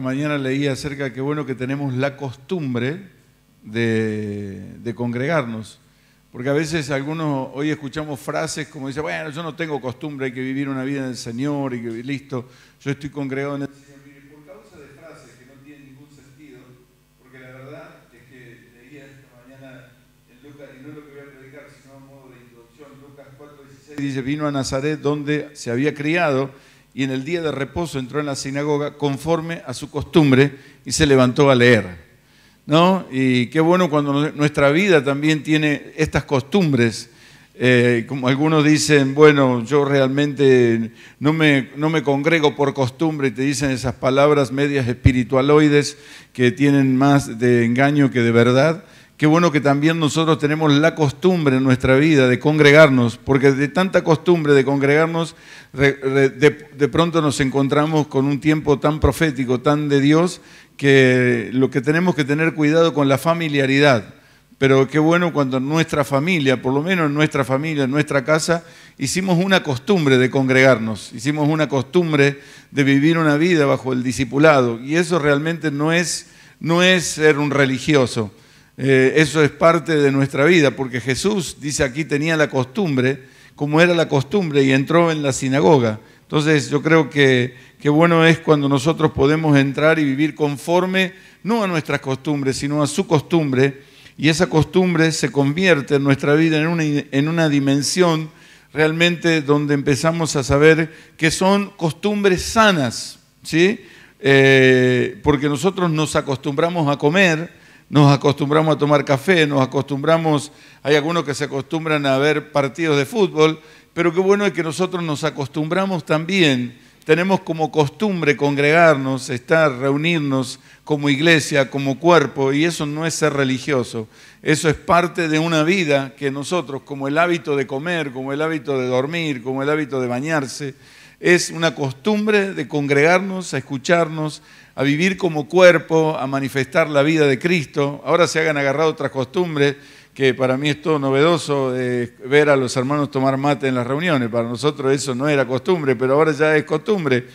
mañana leí acerca de que bueno que tenemos la costumbre de, congregarnos. Porque a veces algunos hoy escuchamos frases como dice, bueno, yo no tengo costumbre, hay que vivir una vida en el Señor y que listo, yo estoy congregado en el Señor. por causa de frases que no tienen ningún sentido, porque la verdad es que leía esta mañana en Lucas, y no es lo que voy a predicar, sino a modo de introducción, Lucas 4.16 dice, vino a Nazaret donde se había criado y en el día de reposo entró en la sinagoga conforme a su costumbre y se levantó a leer. ¿No? Y qué bueno cuando nuestra vida también tiene estas costumbres. Eh, como algunos dicen, bueno, yo realmente no me congrego por costumbre y te dicen esas palabras medias espiritualoides que tienen más de engaño que de verdad. Qué bueno que también nosotros tenemos la costumbre en nuestra vida de congregarnos, porque de tanta costumbre de congregarnos, de, pronto nos encontramos con un tiempo tan profético, tan de Dios, que lo que tenemos que tener cuidado con la familiaridad. Pero qué bueno cuando nuestra familia, por lo menos en nuestra familia, en nuestra casa, hicimos una costumbre de congregarnos, hicimos una costumbre de vivir una vida bajo el discipulado. Y eso realmente no es, no es ser un religioso eh, eso es parte de nuestra vida, porque Jesús, dice aquí, tenía la costumbre, como era la costumbre, y entró en la sinagoga. Entonces yo creo que, bueno es cuando nosotros podemos entrar y vivir conforme, no a nuestras costumbres, sino a su costumbre, y esa costumbre se convierte en nuestra vida en una, en una dimensión realmente donde empezamos a saber que son costumbres sanas, ¿sí? Eh, porque nosotros nos acostumbramos a comer, nos acostumbramos a tomar café, nos acostumbramos, hay algunos que se acostumbran a ver partidos de fútbol, pero qué bueno es que nosotros nos acostumbramos también, tenemos como costumbre congregarnos, estar, reunirnos como iglesia, como cuerpo, y eso no es ser religioso, eso es parte de una vida que nosotros, como el hábito de comer, como el hábito de dormir, como el hábito de bañarse, es una costumbre de congregarnos, a escucharnos, a vivir como cuerpo, a manifestar la vida de Cristo. Ahora se hagan agarrado otras costumbres, que para mí es todo novedoso eh, ver a los hermanos tomar mate en las reuniones. Para nosotros eso no era costumbre, pero ahora ya es costumbre.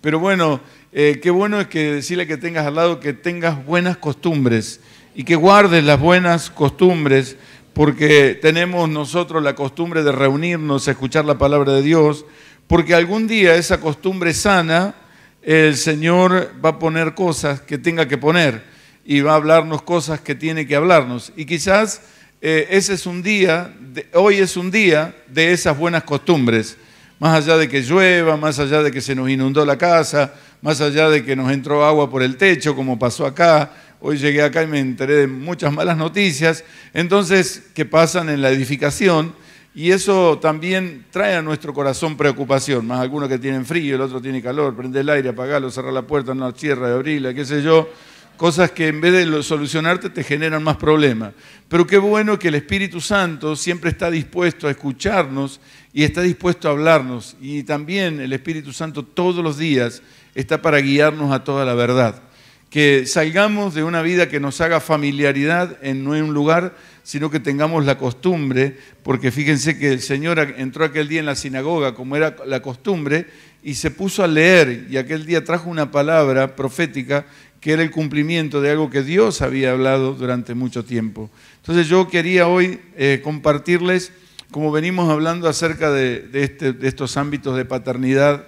Pero bueno, eh, qué bueno es que decirle que tengas al lado que tengas buenas costumbres y que guardes las buenas costumbres, porque tenemos nosotros la costumbre de reunirnos, a escuchar la palabra de Dios, porque algún día esa costumbre sana, el Señor va a poner cosas que tenga que poner y va a hablarnos cosas que tiene que hablarnos. Y quizás eh, ese es un día, hoy es un día de esas buenas costumbres, más allá de que llueva, más allá de que se nos inundó la casa, más allá de que nos entró agua por el techo, como pasó acá, hoy llegué acá y me enteré de muchas malas noticias, entonces, que pasan en la edificación? Y eso también trae a nuestro corazón preocupación, más algunos que tienen frío, el otro tiene calor, prende el aire, apagalo, cerrar la puerta, no cierra, abrirla, qué sé yo. Cosas que en vez de solucionarte te generan más problemas. Pero qué bueno que el Espíritu Santo siempre está dispuesto a escucharnos y está dispuesto a hablarnos. Y también el Espíritu Santo todos los días está para guiarnos a toda la verdad. Que salgamos de una vida que nos haga familiaridad en un lugar sino que tengamos la costumbre, porque fíjense que el Señor entró aquel día en la sinagoga, como era la costumbre, y se puso a leer, y aquel día trajo una palabra profética que era el cumplimiento de algo que Dios había hablado durante mucho tiempo. Entonces yo quería hoy eh, compartirles, como venimos hablando acerca este, de estos ámbitos de paternidad,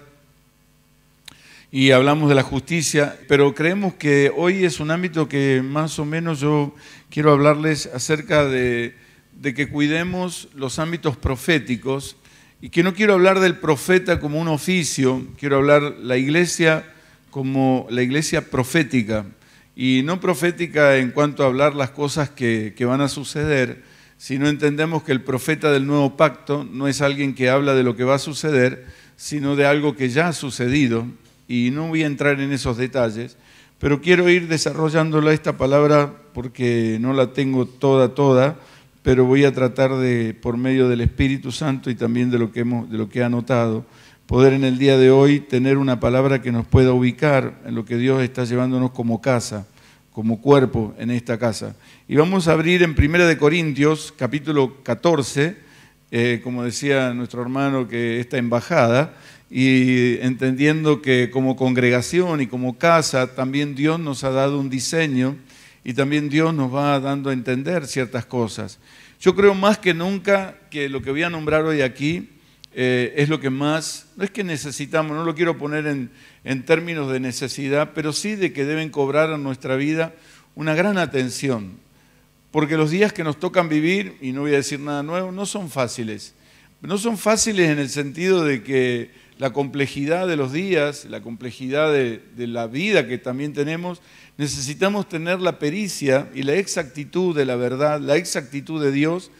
y hablamos de la justicia, pero creemos que hoy es un ámbito que más o menos yo quiero hablarles acerca de, que cuidemos los ámbitos proféticos y que no quiero hablar del profeta como un oficio, quiero hablar la iglesia como la iglesia profética y no profética en cuanto a hablar las cosas que, que van a suceder, sino entendemos que el profeta del nuevo pacto no es alguien que habla de lo que va a suceder, sino de algo que ya ha sucedido, y no voy a entrar en esos detalles, pero quiero ir desarrollándola esta palabra porque no la tengo toda, toda, pero voy a tratar de, por medio del Espíritu Santo y también de lo que, hemos, de lo que he anotado, poder en el día de hoy tener una palabra que nos pueda ubicar en lo que Dios está llevándonos como casa, como cuerpo en esta casa. Y vamos a abrir en Primera de Corintios, capítulo 14, eh, como decía nuestro hermano, que esta embajada y entendiendo que como congregación y como casa también Dios nos ha dado un diseño y también Dios nos va dando a entender ciertas cosas. Yo creo más que nunca que lo que voy a nombrar hoy aquí eh, es lo que más, no es que necesitamos, no lo quiero poner en, en términos de necesidad, pero sí de que deben cobrar a nuestra vida una gran atención, porque los días que nos tocan vivir, y no voy a decir nada nuevo, no son fáciles. No son fáciles en el sentido de que la complejidad de los días, la complejidad de, la vida que también tenemos, necesitamos tener la pericia y la exactitud de la verdad, la exactitud de Dios,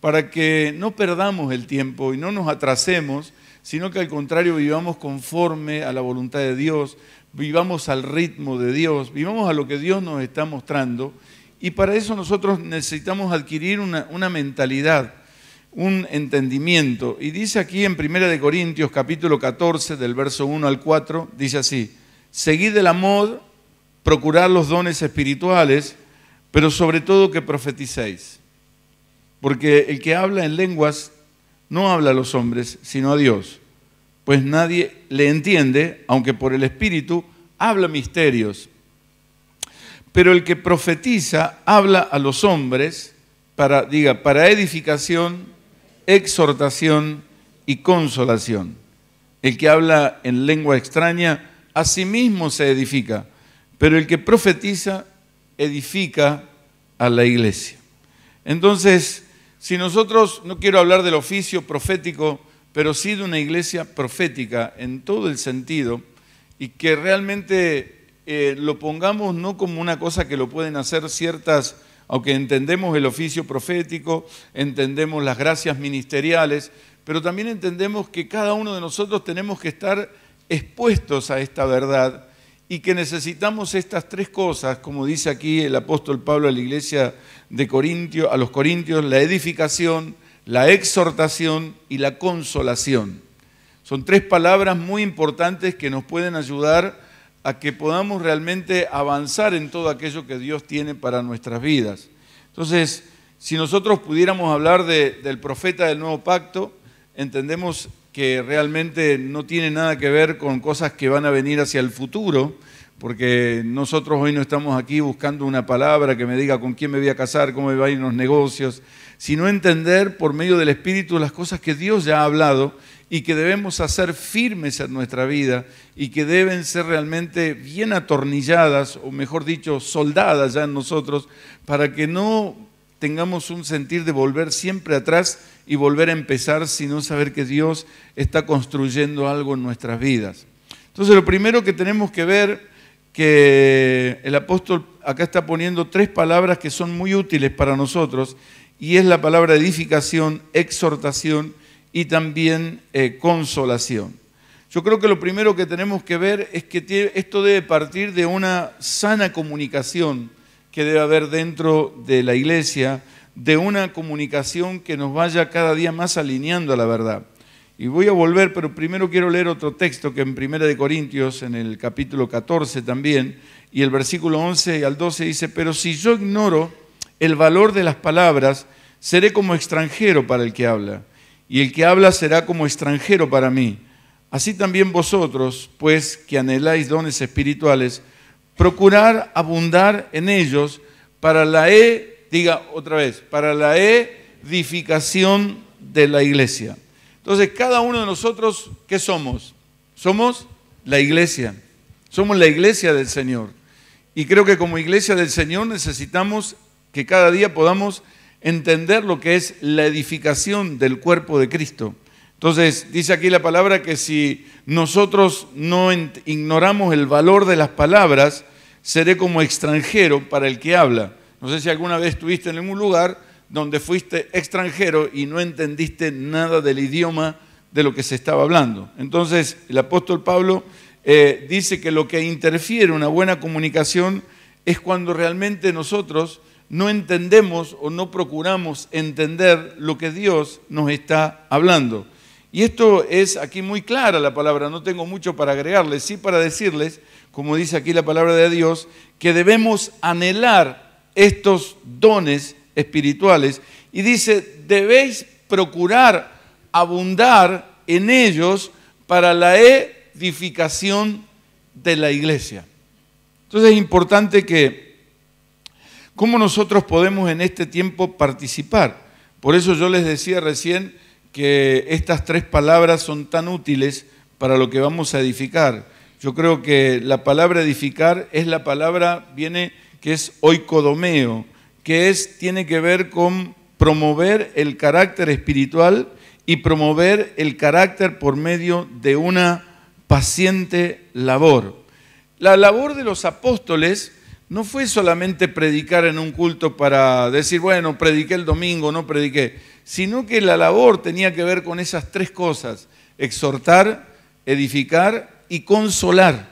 para que no perdamos el tiempo y no nos atrasemos, sino que al contrario vivamos conforme a la voluntad de Dios, vivamos al ritmo de Dios, vivamos a lo que Dios nos está mostrando. Y para eso nosotros necesitamos adquirir una, una mentalidad un entendimiento. Y dice aquí en 1 Corintios capítulo 14, del verso 1 al 4, dice así, seguid el amor, procurad los dones espirituales, pero sobre todo que profeticéis. Porque el que habla en lenguas no habla a los hombres, sino a Dios, pues nadie le entiende, aunque por el Espíritu habla misterios. Pero el que profetiza habla a los hombres para, diga, para edificación, exhortación y consolación. El que habla en lengua extraña, a sí mismo se edifica, pero el que profetiza, edifica a la iglesia. Entonces, si nosotros, no quiero hablar del oficio profético, pero sí de una iglesia profética en todo el sentido, y que realmente eh, lo pongamos no como una cosa que lo pueden hacer ciertas aunque entendemos el oficio profético, entendemos las gracias ministeriales, pero también entendemos que cada uno de nosotros tenemos que estar expuestos a esta verdad y que necesitamos estas tres cosas, como dice aquí el apóstol Pablo a la iglesia de Corintio, a los corintios, la edificación, la exhortación y la consolación. Son tres palabras muy importantes que nos pueden ayudar a que podamos realmente avanzar en todo aquello que Dios tiene para nuestras vidas. Entonces, si nosotros pudiéramos hablar del profeta del nuevo pacto, entendemos que realmente no tiene nada que ver con cosas que van a venir hacia el futuro, porque nosotros hoy no estamos aquí buscando una palabra que me diga con quién me voy a casar, cómo me va a ir los negocios, sino entender por medio del Espíritu las cosas que Dios ya ha hablado y que debemos hacer firmes en nuestra vida y que deben ser realmente bien atornilladas, o mejor dicho, soldadas ya en nosotros, para que no tengamos un sentir de volver siempre atrás y volver a empezar, sino saber que Dios está construyendo algo en nuestras vidas. Entonces, lo primero que tenemos que ver, que el apóstol acá está poniendo tres palabras que son muy útiles para nosotros, y es la palabra edificación, exhortación y también eh, consolación. Yo creo que lo primero que tenemos que ver es que esto debe partir de una sana comunicación que debe haber dentro de la iglesia, de una comunicación que nos vaya cada día más alineando a la verdad. Y voy a volver, pero primero quiero leer otro texto que en Primera de Corintios, en el capítulo 14 también, y el versículo 11 al 12 dice, pero si yo ignoro el valor de las palabras, seré como extranjero para el que habla y el que habla será como extranjero para mí. Así también vosotros, pues que anheláis dones espirituales, procurar abundar en ellos para la e, diga otra vez, para la edificación de la iglesia. Entonces, cada uno de nosotros, ¿qué somos? Somos la iglesia. Somos la iglesia del Señor. Y creo que como iglesia del Señor necesitamos que cada día podamos entender lo que es la edificación del cuerpo de Cristo. Entonces, dice aquí la palabra que si nosotros no ignoramos el valor de las palabras, seré como extranjero para el que habla. No sé si alguna vez estuviste en algún lugar donde fuiste extranjero y no entendiste nada del idioma de lo que se estaba hablando. Entonces, el apóstol Pablo eh, dice que lo que interfiere una buena comunicación es cuando realmente nosotros no entendemos o no procuramos entender lo que Dios nos está hablando. Y esto es aquí muy clara la palabra, no tengo mucho para agregarles, sí para decirles, como dice aquí la palabra de Dios, que debemos anhelar estos dones espirituales. Y dice, debéis procurar abundar en ellos para la edificación de la iglesia. Entonces es importante que ¿Cómo nosotros podemos en este tiempo participar? Por eso yo les decía recién que estas tres palabras son tan útiles para lo que vamos a edificar. Yo creo que la palabra edificar es la palabra, viene, que es oikodomeo, que es, tiene que ver con promover el carácter espiritual y promover el carácter por medio de una paciente labor. La labor de los apóstoles no fue solamente predicar en un culto para decir, bueno, prediqué el domingo, no prediqué, sino que la labor tenía que ver con esas tres cosas, exhortar, edificar y consolar.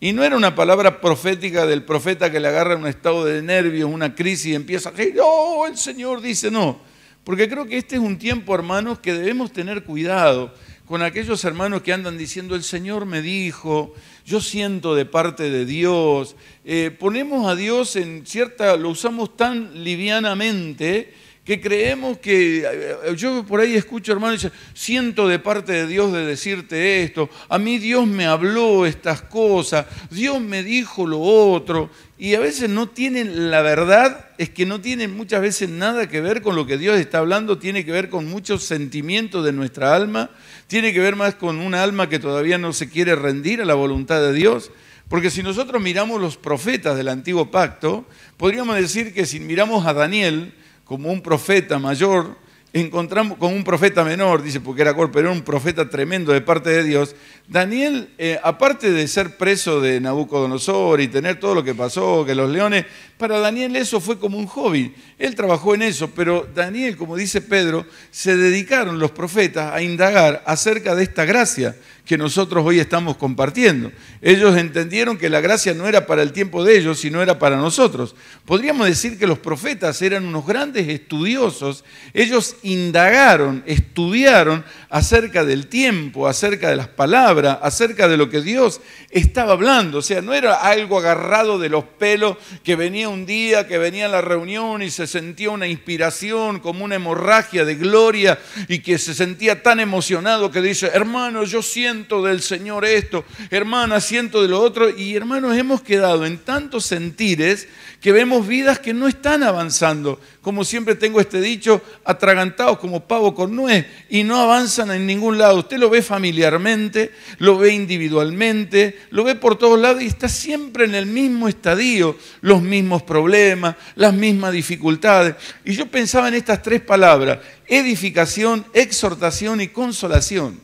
Y no era una palabra profética del profeta que le agarra un estado de nervios, una crisis y empieza a decir, oh, el Señor dice, no. Porque creo que este es un tiempo, hermanos, que debemos tener cuidado con aquellos hermanos que andan diciendo, el Señor me dijo, yo siento de parte de Dios. Eh, ponemos a Dios en cierta, lo usamos tan livianamente que creemos que eh, eh, yo por ahí escucho hermanos siento de parte de Dios de decirte esto, a mí Dios me habló estas cosas, Dios me dijo lo otro, y a veces no tienen la verdad, es que no tienen muchas veces nada que ver con lo que Dios está hablando, tiene que ver con muchos sentimientos de nuestra alma, tiene que ver más con un alma que todavía no se quiere rendir a la voluntad de Dios. Porque si nosotros miramos los profetas del antiguo pacto, podríamos decir que si miramos a Daniel, como un profeta mayor, encontramos con un profeta menor, dice, porque era golpe pero un profeta tremendo de parte de Dios. Daniel, eh, aparte de ser preso de Nabucodonosor y tener todo lo que pasó, que los leones, para Daniel eso fue como un hobby. Él trabajó en eso, pero Daniel, como dice Pedro, se dedicaron los profetas a indagar acerca de esta gracia que nosotros hoy estamos compartiendo. Ellos entendieron que la gracia no era para el tiempo de ellos, sino era para nosotros. Podríamos decir que los profetas eran unos grandes estudiosos. Ellos indagaron, estudiaron acerca del tiempo, acerca de las palabras, acerca de lo que Dios estaba hablando. O sea, no era algo agarrado de los pelos que venía un día que venía a la reunión y se sentía una inspiración, como una hemorragia de gloria y que se sentía tan emocionado que dice, hermano, yo siento del Señor esto, hermana, siento de lo otro. Y hermanos, hemos quedado en tantos sentires que vemos vidas que no están avanzando, como siempre tengo este dicho, atragantados como pavo con nuez, y no avanzan en ningún lado. Usted lo ve familiarmente, lo ve individualmente, lo ve por todos lados y está siempre en el mismo estadio, los mismos problemas, las mismas dificultades. Y yo pensaba en estas tres palabras, edificación, exhortación y consolación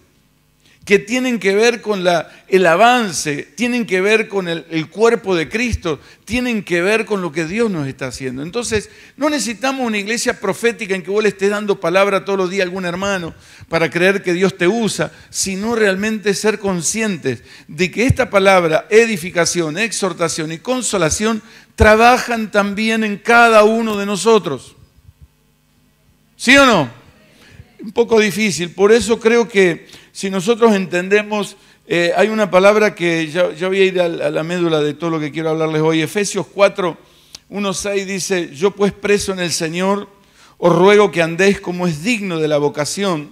que tienen que ver con la, el avance, tienen que ver con el, el, cuerpo de Cristo, tienen que ver con lo que Dios nos está haciendo. Entonces, no necesitamos una iglesia profética en que vos le estés dando palabra todos los días a algún hermano para creer que Dios te usa, sino realmente ser conscientes de que esta palabra, edificación, exhortación y consolación, trabajan también en cada uno de nosotros. ¿Sí o no? Un poco difícil, por eso creo que si nosotros entendemos, eh, hay una palabra que ya, voy a ir a, la médula de todo lo que quiero hablarles hoy. Efesios 4, 1, dice, yo pues preso en el Señor, os ruego que andéis como es digno de la vocación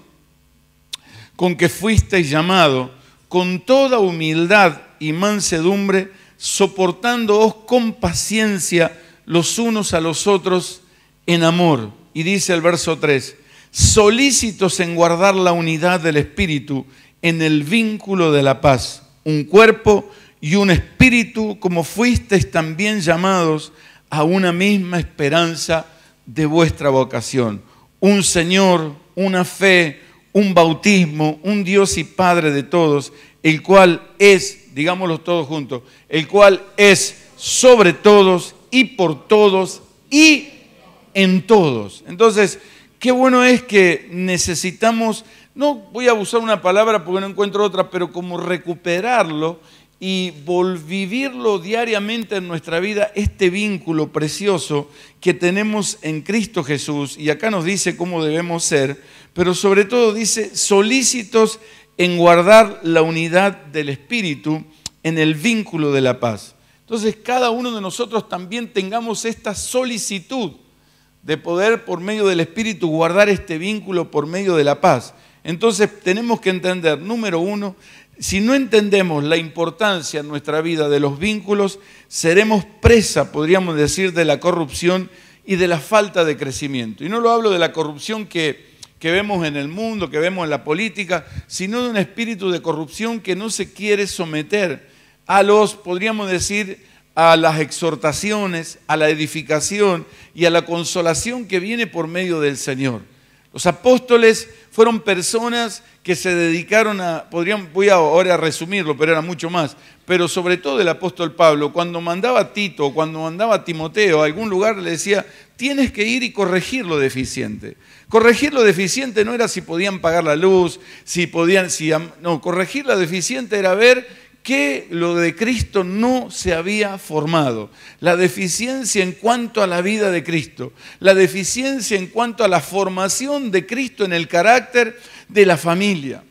con que fuisteis llamado, con toda humildad y mansedumbre, soportándoos con paciencia los unos a los otros en amor. Y dice el verso 3, solícitos en guardar la unidad del Espíritu en el vínculo de la paz, un cuerpo y un espíritu, como fuisteis también llamados a una misma esperanza de vuestra vocación. Un Señor, una fe, un bautismo, un Dios y Padre de todos, el cual es, digámoslo todos juntos, el cual es sobre todos y por todos y en todos. Entonces, Qué bueno es que necesitamos, no voy a abusar una palabra porque no encuentro otra, pero como recuperarlo y vivirlo diariamente en nuestra vida, este vínculo precioso que tenemos en Cristo Jesús. Y acá nos dice cómo debemos ser, pero sobre todo dice solícitos en guardar la unidad del Espíritu en el vínculo de la paz. Entonces cada uno de nosotros también tengamos esta solicitud de poder por medio del Espíritu guardar este vínculo por medio de la paz. Entonces tenemos que entender, número uno, si no entendemos la importancia en nuestra vida de los vínculos, seremos presa, podríamos decir, de la corrupción y de la falta de crecimiento. Y no lo hablo de la corrupción que, vemos en el mundo, que vemos en la política, sino de un espíritu de corrupción que no se quiere someter a los, podríamos decir, a las exhortaciones, a la edificación y a la consolación que viene por medio del Señor. Los apóstoles fueron personas que se dedicaron a, podrían, voy ahora a resumirlo, pero era mucho más, pero sobre todo el apóstol Pablo, cuando mandaba a Tito, cuando mandaba a Timoteo a algún lugar, le decía, tienes que ir y corregir lo deficiente. Corregir lo deficiente no era si podían pagar la luz, si podían, si, no, corregir lo deficiente era ver que lo de Cristo no se había formado. La deficiencia en cuanto a la vida de Cristo, la deficiencia en cuanto a la formación de Cristo en el carácter de la familia.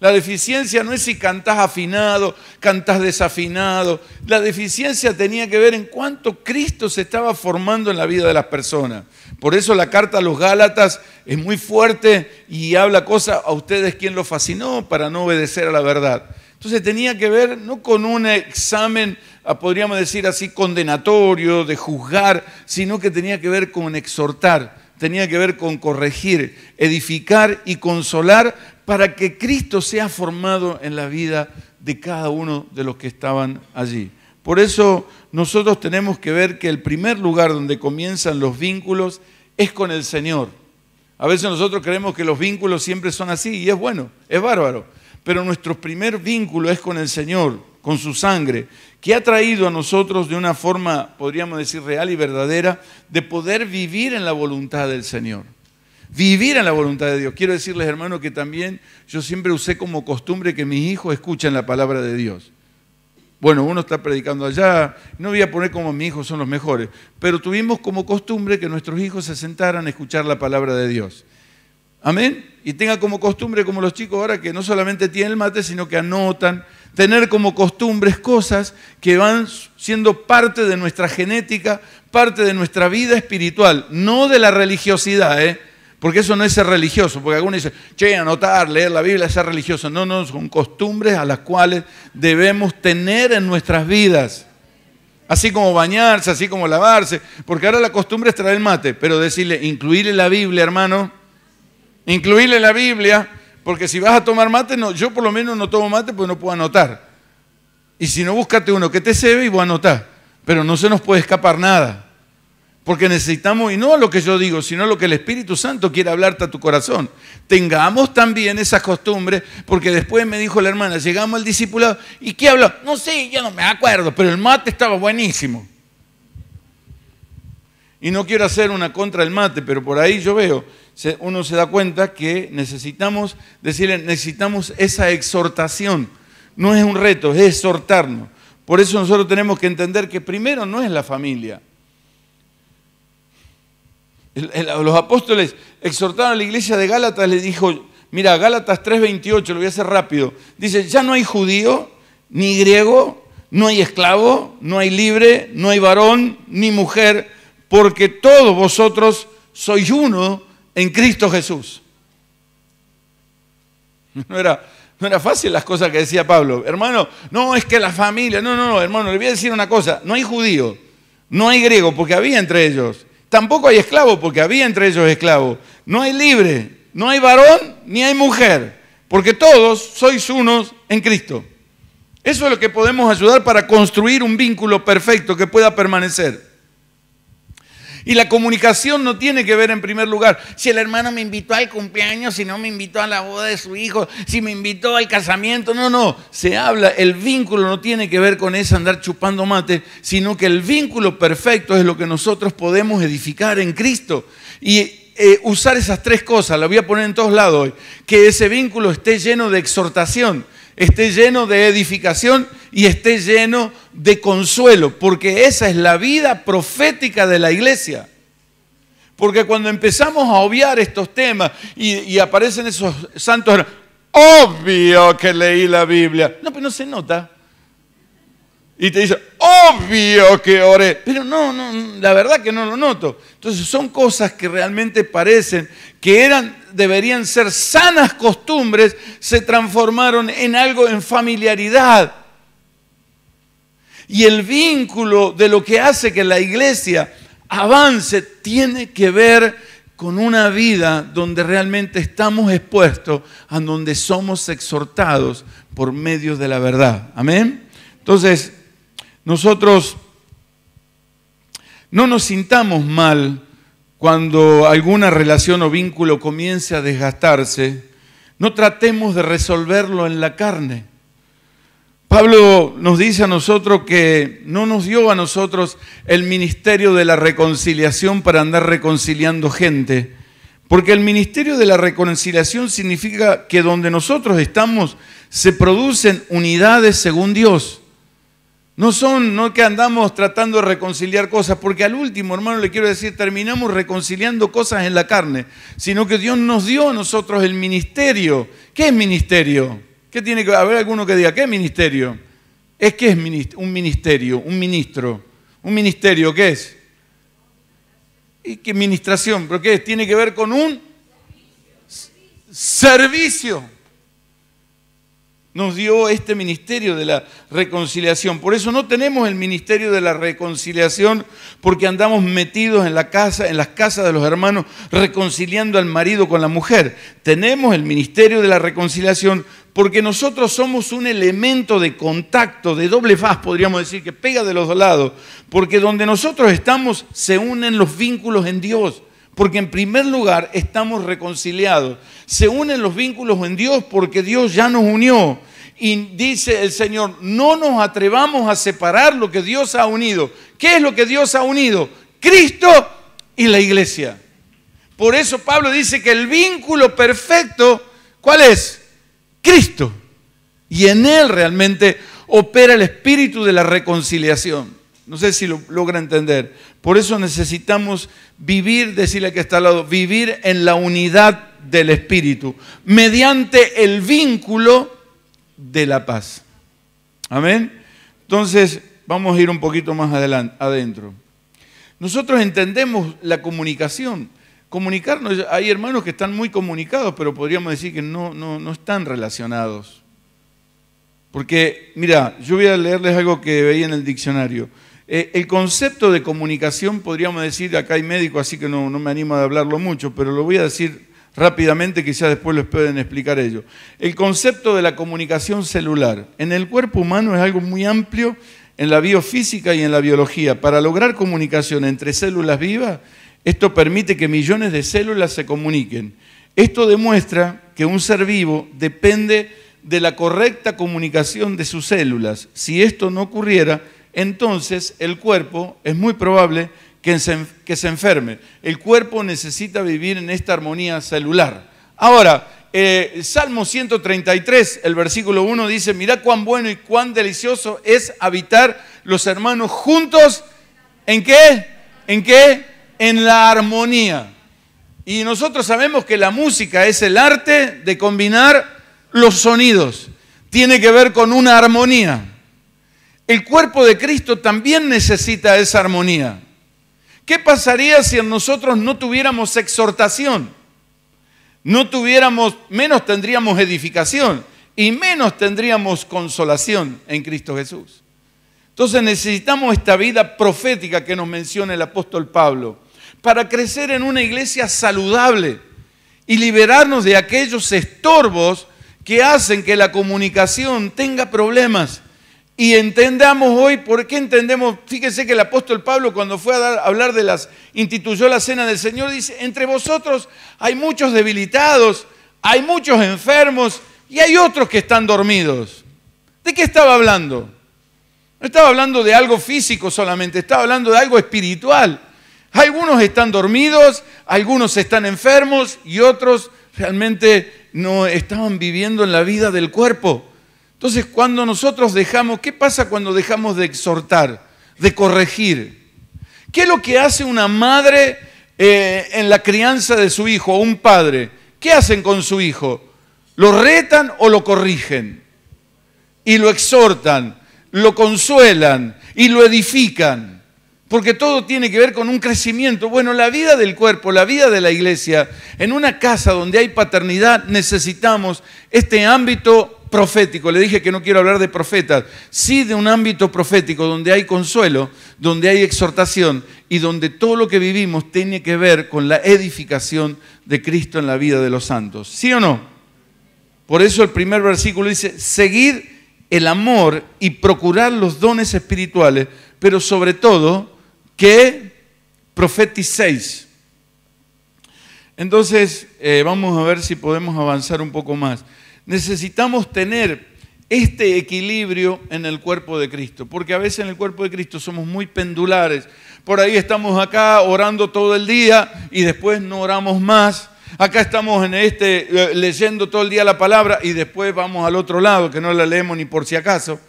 La deficiencia no es si cantás afinado, cantás desafinado. La deficiencia tenía que ver en cuanto Cristo se estaba formando en la vida de las personas. Por eso la carta a los Gálatas es muy fuerte y habla cosas a ustedes quien lo fascinó para no obedecer a la verdad. Entonces tenía que ver no con un examen, ah, podríamos decir así, condenatorio, de juzgar, sino que tenía que ver con exhortar, tenía que ver con corregir, edificar y consolar para que Cristo sea formado en la vida de cada uno de los que estaban allí. Por eso nosotros tenemos que ver que el primer lugar donde comienzan los vínculos es con el Señor. A veces nosotros creemos que los vínculos siempre son así y es bueno, es bárbaro pero nuestro primer vínculo es con el Señor, con su sangre, que ha traído a nosotros de una forma, podríamos decir, real y verdadera, de poder vivir en la voluntad del Señor. Vivir en la voluntad de Dios. Quiero decirles, hermano, que también yo siempre usé como costumbre que mis hijos escuchen la palabra de Dios. Bueno, uno está predicando allá, no voy a poner como mis hijos son los mejores, pero tuvimos como costumbre que nuestros hijos se sentaran a escuchar la palabra de Dios. Amén. Y tenga como costumbre, como los chicos ahora que no solamente tienen el mate, sino que anotan, tener como costumbres cosas que van siendo parte de nuestra genética, parte de nuestra vida espiritual, no de la religiosidad, ¿eh? porque eso no es ser religioso, porque algunos dicen, che, anotar, leer la Biblia es ser religioso. No, no, son costumbres a las cuales debemos tener en nuestras vidas. Así como bañarse, así como lavarse, porque ahora la costumbre es traer el mate, pero decirle, incluirle la Biblia, hermano, Incluirle la Biblia, porque si vas a tomar mate, no, yo por lo menos no tomo mate pues no puedo anotar. Y si no, búscate uno que te cebe y a anotar Pero no se nos puede escapar nada. Porque necesitamos, y no lo que yo digo, sino lo que el Espíritu Santo quiere hablarte a tu corazón. Tengamos también esas costumbres, porque después me dijo la hermana, llegamos al discipulado, ¿y qué habló? No sé, yo no me acuerdo, pero el mate estaba buenísimo. Y no quiero hacer una contra el mate, pero por ahí yo veo uno se da cuenta que necesitamos decirle, necesitamos esa exhortación. No es un reto, es exhortarnos. Por eso nosotros tenemos que entender que primero no es la familia. Los apóstoles exhortaron a la iglesia de Gálatas, le dijo, mira, Gálatas 3:28, lo voy a hacer rápido. Dice, ya no hay judío, ni griego, no hay esclavo, no hay libre, no hay varón, ni mujer, porque todos vosotros sois uno en Cristo Jesús. No era, no era fácil las cosas que decía Pablo. Hermano, no es que la familia, no, no, no, hermano, le voy a decir una cosa, no hay judío, no hay griego, porque había entre ellos. Tampoco hay esclavo, porque había entre ellos esclavos. No hay libre, no hay varón, ni hay mujer, porque todos sois unos en Cristo. Eso es lo que podemos ayudar para construir un vínculo perfecto que pueda permanecer. Y la comunicación no tiene que ver en primer lugar. Si el hermano me invitó al cumpleaños, si no me invitó a la boda de su hijo, si me invitó al casamiento, no, no. Se habla, el vínculo no tiene que ver con ese andar chupando mate, sino que el vínculo perfecto es lo que nosotros podemos edificar en Cristo. Y eh, usar esas tres cosas, la voy a poner en todos lados hoy, que ese vínculo esté lleno de exhortación, esté lleno de edificación y esté lleno de consuelo, porque esa es la vida profética de la iglesia. Porque cuando empezamos a obviar estos temas y, aparecen esos santos, obvio que leí la Biblia, no, pero no se nota. Y te dice, obvio que oré, pero no, no, la verdad que no lo noto. Entonces son cosas que realmente parecen que eran, deberían ser sanas costumbres, se transformaron en algo en familiaridad. Y el vínculo de lo que hace que la iglesia avance tiene que ver con una vida donde realmente estamos expuestos a donde somos exhortados por medio de la verdad. Amén. Entonces, nosotros no nos sintamos mal cuando alguna relación o vínculo comience a desgastarse, no tratemos de resolverlo en la carne. Pablo nos dice a nosotros que no nos dio a nosotros el ministerio de la reconciliación para andar reconciliando gente, porque el ministerio de la reconciliación significa que donde nosotros estamos se producen unidades según Dios. No son, no que andamos tratando de reconciliar cosas, porque al último, hermano, le quiero decir, terminamos reconciliando cosas en la carne, sino que Dios nos dio a nosotros el ministerio. ¿Qué es ministerio? ¿Qué tiene que haber alguno que diga, ¿qué es ministerio? Es que es un ministerio, un ministro. ¿Un ministerio qué es? ¿Y qué administración? ¿Pero qué es? Tiene que ver con un servicio. servicio nos dio este ministerio de la reconciliación. Por eso no tenemos el ministerio de la reconciliación porque andamos metidos en la casa, en las casas de los hermanos reconciliando al marido con la mujer. Tenemos el ministerio de la reconciliación porque nosotros somos un elemento de contacto, de doble faz, podríamos decir, que pega de los dos lados, porque donde nosotros estamos se unen los vínculos en Dios. Porque en primer lugar estamos reconciliados. Se unen los vínculos en Dios porque Dios ya nos unió. Y dice el Señor, no nos atrevamos a separar lo que Dios ha unido. ¿Qué es lo que Dios ha unido? Cristo y la iglesia. Por eso Pablo dice que el vínculo perfecto, ¿cuál es? Cristo. Y en Él realmente opera el espíritu de la reconciliación. No sé si lo logra entender. Por eso necesitamos vivir, decirle que está al lado, vivir en la unidad del Espíritu, mediante el vínculo de la paz. Amén. Entonces, vamos a ir un poquito más adelante, adentro. Nosotros entendemos la comunicación. Comunicarnos, hay hermanos que están muy comunicados, pero podríamos decir que no, no, no están relacionados. Porque, mira, yo voy a leerles algo que veía en el diccionario. Eh, el concepto de comunicación, podríamos decir, acá hay médico, así que no, no me animo a hablarlo mucho, pero lo voy a decir rápidamente, quizás después les pueden explicar ello. El concepto de la comunicación celular en el cuerpo humano es algo muy amplio en la biofísica y en la biología. Para lograr comunicación entre células vivas, esto permite que millones de células se comuniquen. Esto demuestra que un ser vivo depende de la correcta comunicación de sus células. Si esto no ocurriera, entonces el cuerpo es muy probable que se, enferme. El cuerpo necesita vivir en esta armonía celular. Ahora, eh, Salmo 133, el versículo 1 dice, mirá cuán bueno y cuán delicioso es habitar los hermanos juntos. ¿En qué? ¿En qué? En la armonía. Y nosotros sabemos que la música es el arte de combinar los sonidos. Tiene que ver con una armonía. El cuerpo de Cristo también necesita esa armonía. ¿Qué pasaría si en nosotros no tuviéramos exhortación? No tuviéramos, menos tendríamos edificación y menos tendríamos consolación en Cristo Jesús. Entonces necesitamos esta vida profética que nos menciona el apóstol Pablo para crecer en una iglesia saludable y liberarnos de aquellos estorbos que hacen que la comunicación tenga problemas y entendamos hoy, ¿por qué entendemos? Fíjese que el apóstol Pablo cuando fue a, a hablar de las, instituyó la cena del Señor, dice, entre vosotros hay muchos debilitados, hay muchos enfermos y hay otros que están dormidos. ¿De qué estaba hablando? No estaba hablando de algo físico solamente, estaba hablando de algo espiritual. Algunos están dormidos, algunos están enfermos y otros realmente no estaban viviendo en la vida del cuerpo. Entonces, cuando nosotros dejamos, ¿qué pasa cuando dejamos de exhortar, de corregir? ¿Qué es lo que hace una madre eh, en la crianza de su hijo o un padre? ¿Qué hacen con su hijo? ¿Lo retan o lo corrigen? Y lo exhortan, lo consuelan y lo edifican porque todo tiene que ver con un crecimiento. Bueno, la vida del cuerpo, la vida de la iglesia, en una casa donde hay paternidad necesitamos este ámbito profético, le dije que no quiero hablar de profetas, sí de un ámbito profético donde hay consuelo, donde hay exhortación y donde todo lo que vivimos tiene que ver con la edificación de Cristo en la vida de los santos. ¿Sí o no? Por eso el primer versículo dice, seguid el amor y procurar los dones espirituales, pero sobre todo que profeticéis. Entonces, eh, vamos a ver si podemos avanzar un poco más necesitamos tener este equilibrio en el cuerpo de Cristo, porque a veces en el cuerpo de Cristo somos muy pendulares. Por ahí estamos acá orando todo el día y después no oramos más. Acá estamos en este eh, leyendo todo el día la palabra y después vamos al otro lado, que no la leemos ni por si acaso.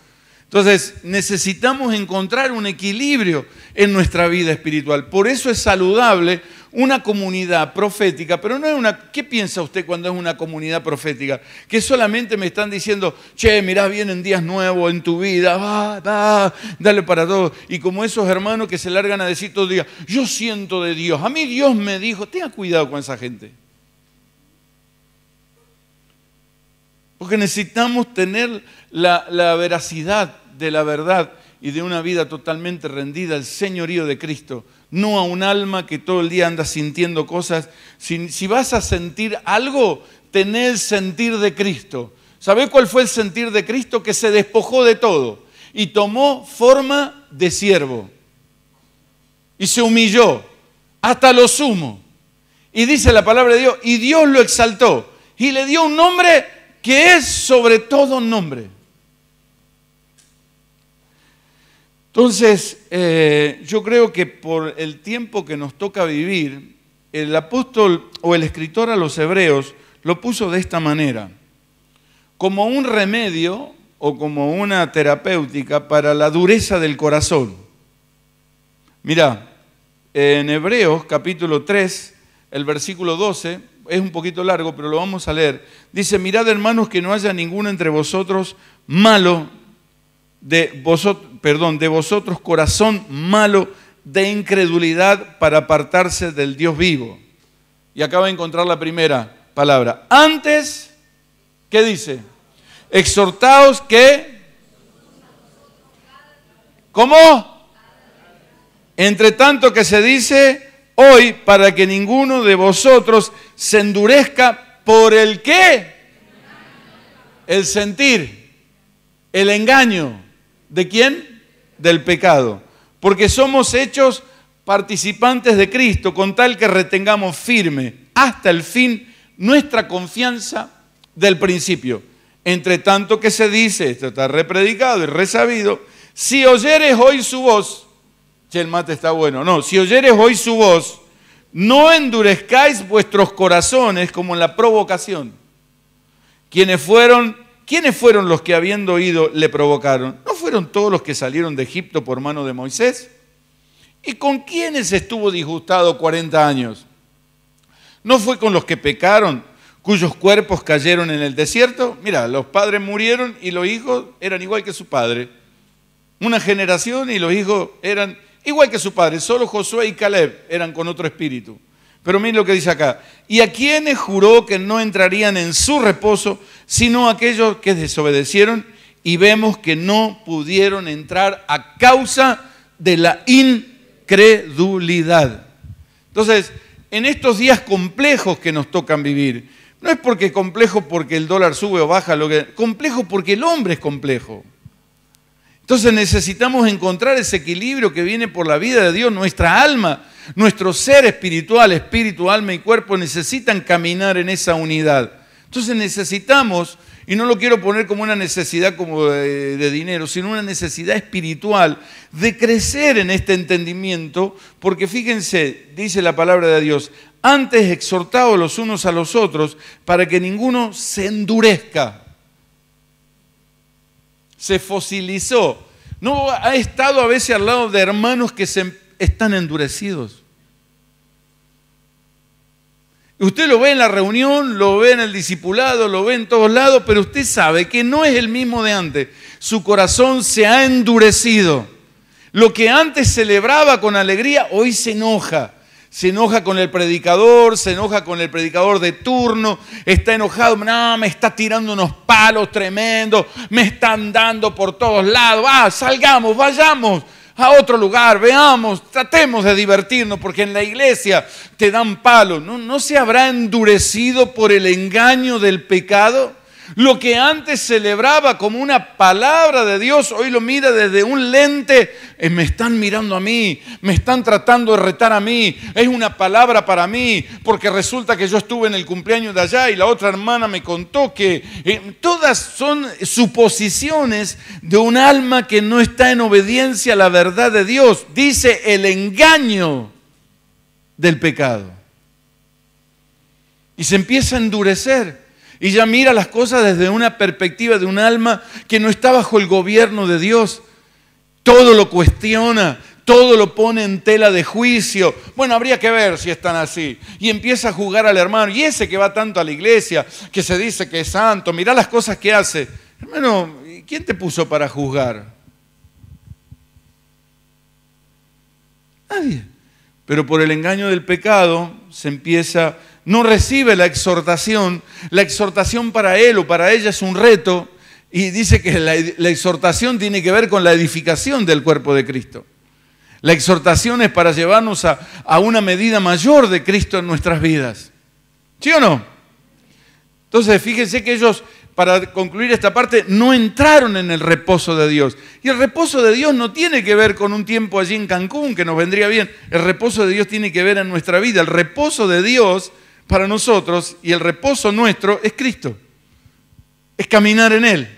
Entonces, necesitamos encontrar un equilibrio en nuestra vida espiritual. Por eso es saludable una comunidad profética, pero no es una... ¿Qué piensa usted cuando es una comunidad profética? Que solamente me están diciendo, che, mirá, vienen días nuevos en tu vida, va, va, dale para todos. Y como esos hermanos que se largan a decir todo el día, yo siento de Dios, a mí Dios me dijo, tenga cuidado con esa gente. Porque necesitamos tener la, la veracidad de la verdad y de una vida totalmente rendida al señorío de Cristo no a un alma que todo el día anda sintiendo cosas. Si, vas a sentir algo, tenés el sentir de Cristo. ¿Sabés cuál fue el sentir de Cristo? Que se despojó de todo y tomó forma de siervo. Y se humilló hasta lo sumo. Y dice la palabra de Dios, y Dios lo exaltó y le dio un nombre que es sobre todo nombre. Entonces, eh, yo creo que por el tiempo que nos toca vivir, el apóstol o el escritor a los hebreos lo puso de esta manera, como un remedio o como una terapéutica para la dureza del corazón. Mirá, en Hebreos capítulo 3, el versículo 12, es un poquito largo, pero lo vamos a leer. Dice, mirad hermanos que no haya ninguno entre vosotros malo de vosotros, perdón, de vosotros corazón malo de incredulidad para apartarse del Dios vivo. Y acaba de encontrar la primera palabra. Antes, ¿qué dice? Exhortaos que... ¿Cómo? Entre tanto que se dice hoy para que ninguno de vosotros se endurezca por el qué? El sentir, el engaño ¿De quién? Del pecado. Porque somos hechos participantes de Cristo, con tal que retengamos firme hasta el fin nuestra confianza del principio. Entre tanto que se dice, esto está repredicado y resabido, si oyeres hoy su voz, che, el mate está bueno, no, si oyeres hoy su voz, no endurezcáis vuestros corazones como en la provocación, quienes fueron ¿Quiénes fueron los que habiendo oído le provocaron? ¿No fueron todos los que salieron de Egipto por mano de Moisés? ¿Y con quiénes estuvo disgustado 40 años? ¿No fue con los que pecaron, cuyos cuerpos cayeron en el desierto? Mira, los padres murieron y los hijos eran igual que su padre. Una generación y los hijos eran igual que su padre, solo Josué y Caleb eran con otro espíritu. Pero miren lo que dice acá. ¿Y a quienes juró que no entrarían en su reposo, sino aquellos que desobedecieron? Y vemos que no pudieron entrar a causa de la incredulidad. Entonces, en estos días complejos que nos tocan vivir, no es porque complejo porque el dólar sube o baja, lo que, complejo porque el hombre es complejo. Entonces necesitamos encontrar ese equilibrio que viene por la vida de Dios. Nuestra alma, nuestro ser espiritual, espíritu, alma y cuerpo necesitan caminar en esa unidad. Entonces necesitamos, y no lo quiero poner como una necesidad como de, de dinero, sino una necesidad espiritual de crecer en este entendimiento, porque fíjense, dice la palabra de Dios, antes exhortados los unos a los otros para que ninguno se endurezca se fosilizó. No ha estado a veces al lado de hermanos que em, están endurecidos. Usted lo ve en la reunión, lo ve en el discipulado, lo ve en todos lados, pero usted sabe que no es el mismo de antes. Su corazón se ha endurecido. Lo que antes celebraba con alegría, hoy se enoja se enoja con el predicador, se enoja con el predicador de turno, está enojado, me está tirando unos palos tremendos, me están dando por todos lados, ah, salgamos, vayamos a otro lugar, veamos, tratemos de divertirnos, porque en la iglesia te dan palos. ¿No, ¿No se habrá endurecido por el engaño del pecado? Lo que antes celebraba como una palabra de Dios, hoy lo mira desde un lente. Eh, me están mirando a mí, me están tratando de retar a mí. Es una palabra para mí, porque resulta que yo estuve en el cumpleaños de allá y la otra hermana me contó que eh, todas son suposiciones de un alma que no está en obediencia a la verdad de Dios. Dice el engaño del pecado. Y se empieza a endurecer y ya mira las cosas desde una perspectiva de un alma que no está bajo el gobierno de Dios. Todo lo cuestiona, todo lo pone en tela de juicio. Bueno, habría que ver si están así. Y empieza a juzgar al hermano. Y ese que va tanto a la iglesia, que se dice que es santo, Mira las cosas que hace. Hermano, ¿quién te puso para juzgar? Nadie. Pero por el engaño del pecado se empieza no recibe la exhortación, la exhortación para él o para ella es un reto y dice que la, exhortación tiene que ver con la edificación del cuerpo de Cristo. La exhortación es para llevarnos a, a una medida mayor de Cristo en nuestras vidas. ¿Sí o no? Entonces, fíjense que ellos, para concluir esta parte, no entraron en el reposo de Dios. Y el reposo de Dios no tiene que ver con un tiempo allí en Cancún, que nos vendría bien. El reposo de Dios tiene que ver en nuestra vida. El reposo de Dios para nosotros y el reposo nuestro es Cristo. Es caminar en Él,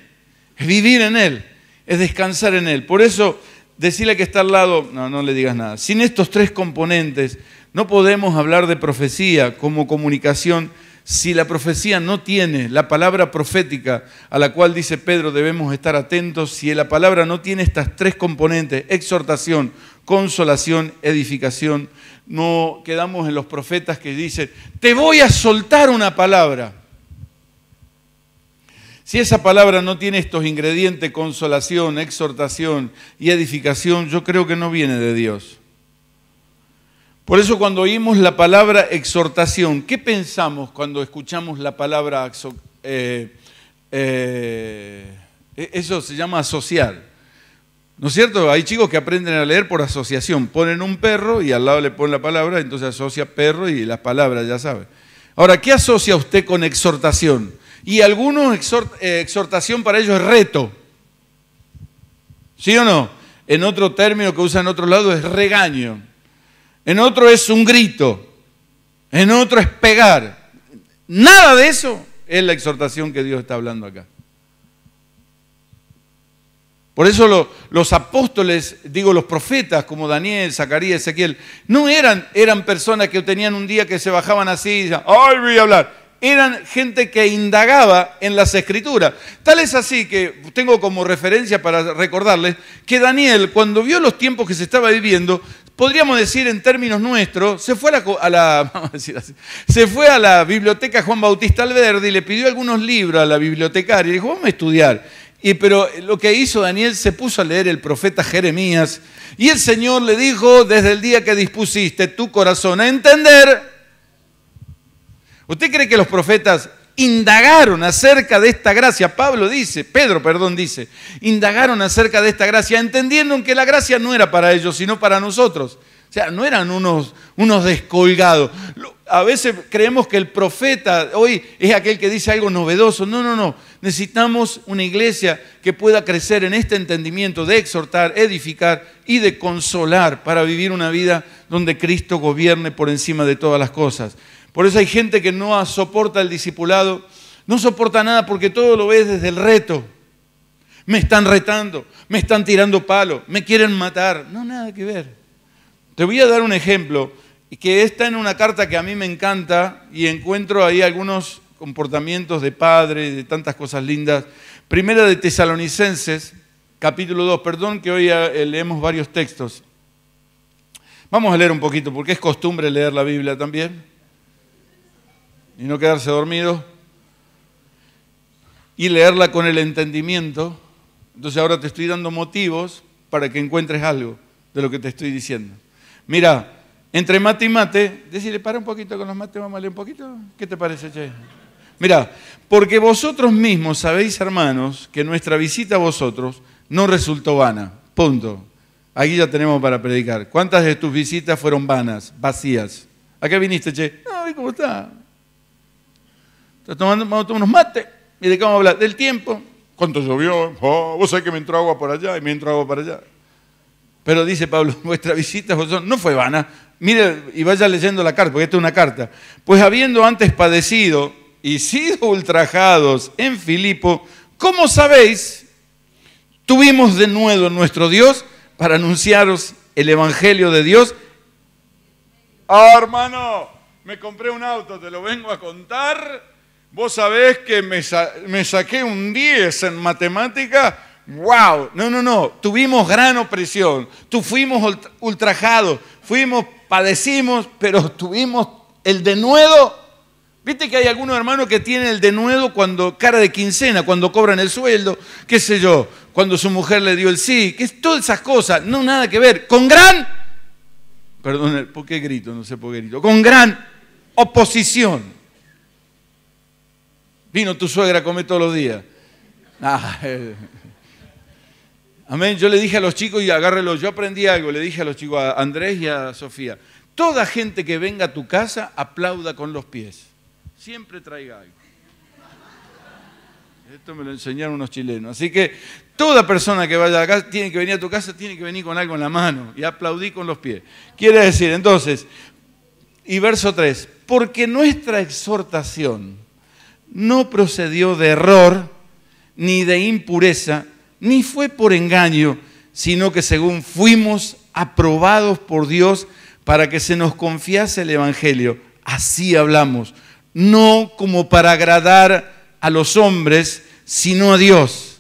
es vivir en Él, es descansar en Él. Por eso, decirle que está al lado, no, no le digas nada. Sin estos tres componentes, no podemos hablar de profecía como comunicación si la profecía no tiene la palabra profética a la cual dice Pedro debemos estar atentos, si la palabra no tiene estas tres componentes, exhortación, consolación, edificación, no quedamos en los profetas que dicen, te voy a soltar una palabra. Si esa palabra no tiene estos ingredientes, consolación, exhortación y edificación, yo creo que no viene de Dios. Por eso cuando oímos la palabra exhortación, ¿qué pensamos cuando escuchamos la palabra eh, eh, e-, eso se llama asociar. ¿No es cierto? Hay chicos que aprenden a leer por asociación. Ponen un perro y al lado le ponen la palabra, entonces asocia perro y las palabras, ya sabe. Ahora, ¿qué asocia usted con exhortación? Y algunos eh, exhortación para ellos es reto. ¿Sí o no? En otro término que usan en otro lado es regaño en otro es un grito, en otro es pegar. Nada de eso es la exhortación que Dios está hablando acá. Por eso los apóstoles, digo los profetas como Daniel, Zacarías, Ezequiel, no eran, eran personas que tenían un día que se bajaban así y decían, ¡ay, voy a hablar! eran gente que indagaba en las escrituras. Tal es así que tengo como referencia para recordarles que Daniel, cuando vio los tiempos que se estaba viviendo, podríamos decir en términos nuestros, se fue a la, biblioteca Juan Bautista Alberdi y le pidió algunos libros a la bibliotecaria y dijo, vamos a estudiar. Y, pero lo que hizo Daniel se puso a leer el profeta Jeremías y el Señor le dijo, desde el día que dispusiste tu corazón a entender, ¿Usted cree que los profetas indagaron acerca de esta gracia? Pablo dice, Pedro, perdón, dice, indagaron acerca de esta gracia, entendiendo que la gracia no era para ellos, sino para nosotros. O sea, no eran unos, unos descolgados. A veces creemos que el profeta hoy es aquel que dice algo novedoso. No, no, no. Necesitamos una iglesia que pueda crecer en este entendimiento de exhortar, edificar y de consolar para vivir una vida donde Cristo gobierne por encima de todas las cosas. Por eso hay gente que no soporta el discipulado, no soporta nada porque todo lo ves desde el reto. Me están retando, me están tirando palo, me quieren matar. No, nada que ver. Te voy a dar un ejemplo que está en una carta que a mí me encanta y encuentro ahí algunos comportamientos de padre, de tantas cosas lindas. Primera de Tesalonicenses, capítulo 2, perdón que hoy ah, eh, leemos varios textos. Vamos a leer un poquito porque es costumbre leer la Biblia también y no quedarse dormido, y leerla con el entendimiento. Entonces ahora te estoy dando motivos para que encuentres algo de lo que te estoy diciendo. Mira, entre mate y mate, decirle, para un poquito con los mates, vamos a leer un poquito. ¿Qué te parece, Che? Mira, porque vosotros mismos sabéis, hermanos, que nuestra visita a vosotros no resultó vana. Punto. Aquí ya tenemos para predicar. ¿Cuántas de tus visitas fueron vanas, vacías? ¿A qué viniste, Che? Ay, ah, ¿cómo está? está tomando, unos mates. de qué vamos a hablar? Del tiempo. ¿Cuánto llovió? Oh, vos sabés que me entró agua por allá y me entró agua para allá. Pero dice Pablo, vuestra visita no fue vana. Mire y vaya leyendo la carta, porque esta es una carta. Pues habiendo antes padecido y sido ultrajados en Filipo, ¿cómo sabéis, tuvimos de nuevo nuestro Dios para anunciaros el Evangelio de Dios. Ah, hermano, me compré un auto, te lo vengo a contar Vos sabés que me, saqué un 10 en matemática. ¡Wow! No, no, no. Tuvimos gran opresión. Tú fuimos ultrajados. Fuimos, padecimos, pero tuvimos el denuedo. Viste que hay algunos hermanos que tienen el denuedo cuando cara de quincena, cuando cobran el sueldo, qué sé yo, cuando su mujer le dio el sí, que es todas esas cosas, no nada que ver, con gran, perdón, ¿por qué grito? No sé por qué grito, con gran oposición. Vino tu suegra, come todos los días. Ah, eh. Amén. Yo le dije a los chicos, y agárrelo, yo aprendí algo, le dije a los chicos, a Andrés y a Sofía, toda gente que venga a tu casa aplauda con los pies. Siempre traiga algo. Esto me lo enseñaron unos chilenos. Así que toda persona que vaya a casa, tiene que venir a tu casa, tiene que venir con algo en la mano y aplaudí con los pies. Quiere decir, entonces, y verso 3, porque nuestra exhortación no procedió de error, ni de impureza, ni fue por engaño, sino que según fuimos aprobados por Dios para que se nos confiase el Evangelio. Así hablamos, no como para agradar a los hombres, sino a Dios,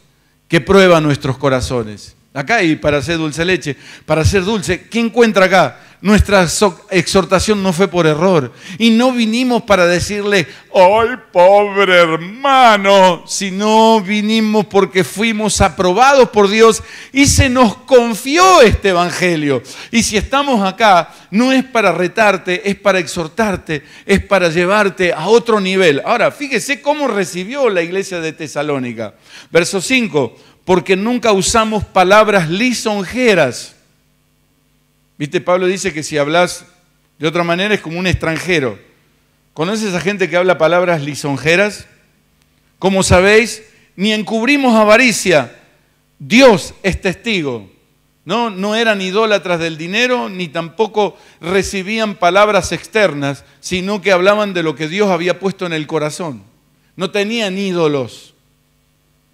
que prueba nuestros corazones acá y para hacer dulce leche, para hacer dulce, ¿qué encuentra acá? Nuestra exhortación no fue por error y no vinimos para decirle, ¡ay, pobre hermano! Sino vinimos porque fuimos aprobados por Dios y se nos confió este Evangelio. Y si estamos acá, no es para retarte, es para exhortarte, es para llevarte a otro nivel. Ahora, fíjese cómo recibió la iglesia de Tesalónica. Verso 5, porque nunca usamos palabras lisonjeras. Viste, Pablo dice que si hablas de otra manera es como un extranjero. ¿Conoces a gente que habla palabras lisonjeras? Como sabéis, ni encubrimos avaricia. Dios es testigo. No, no eran idólatras del dinero, ni tampoco recibían palabras externas, sino que hablaban de lo que Dios había puesto en el corazón. No tenían ídolos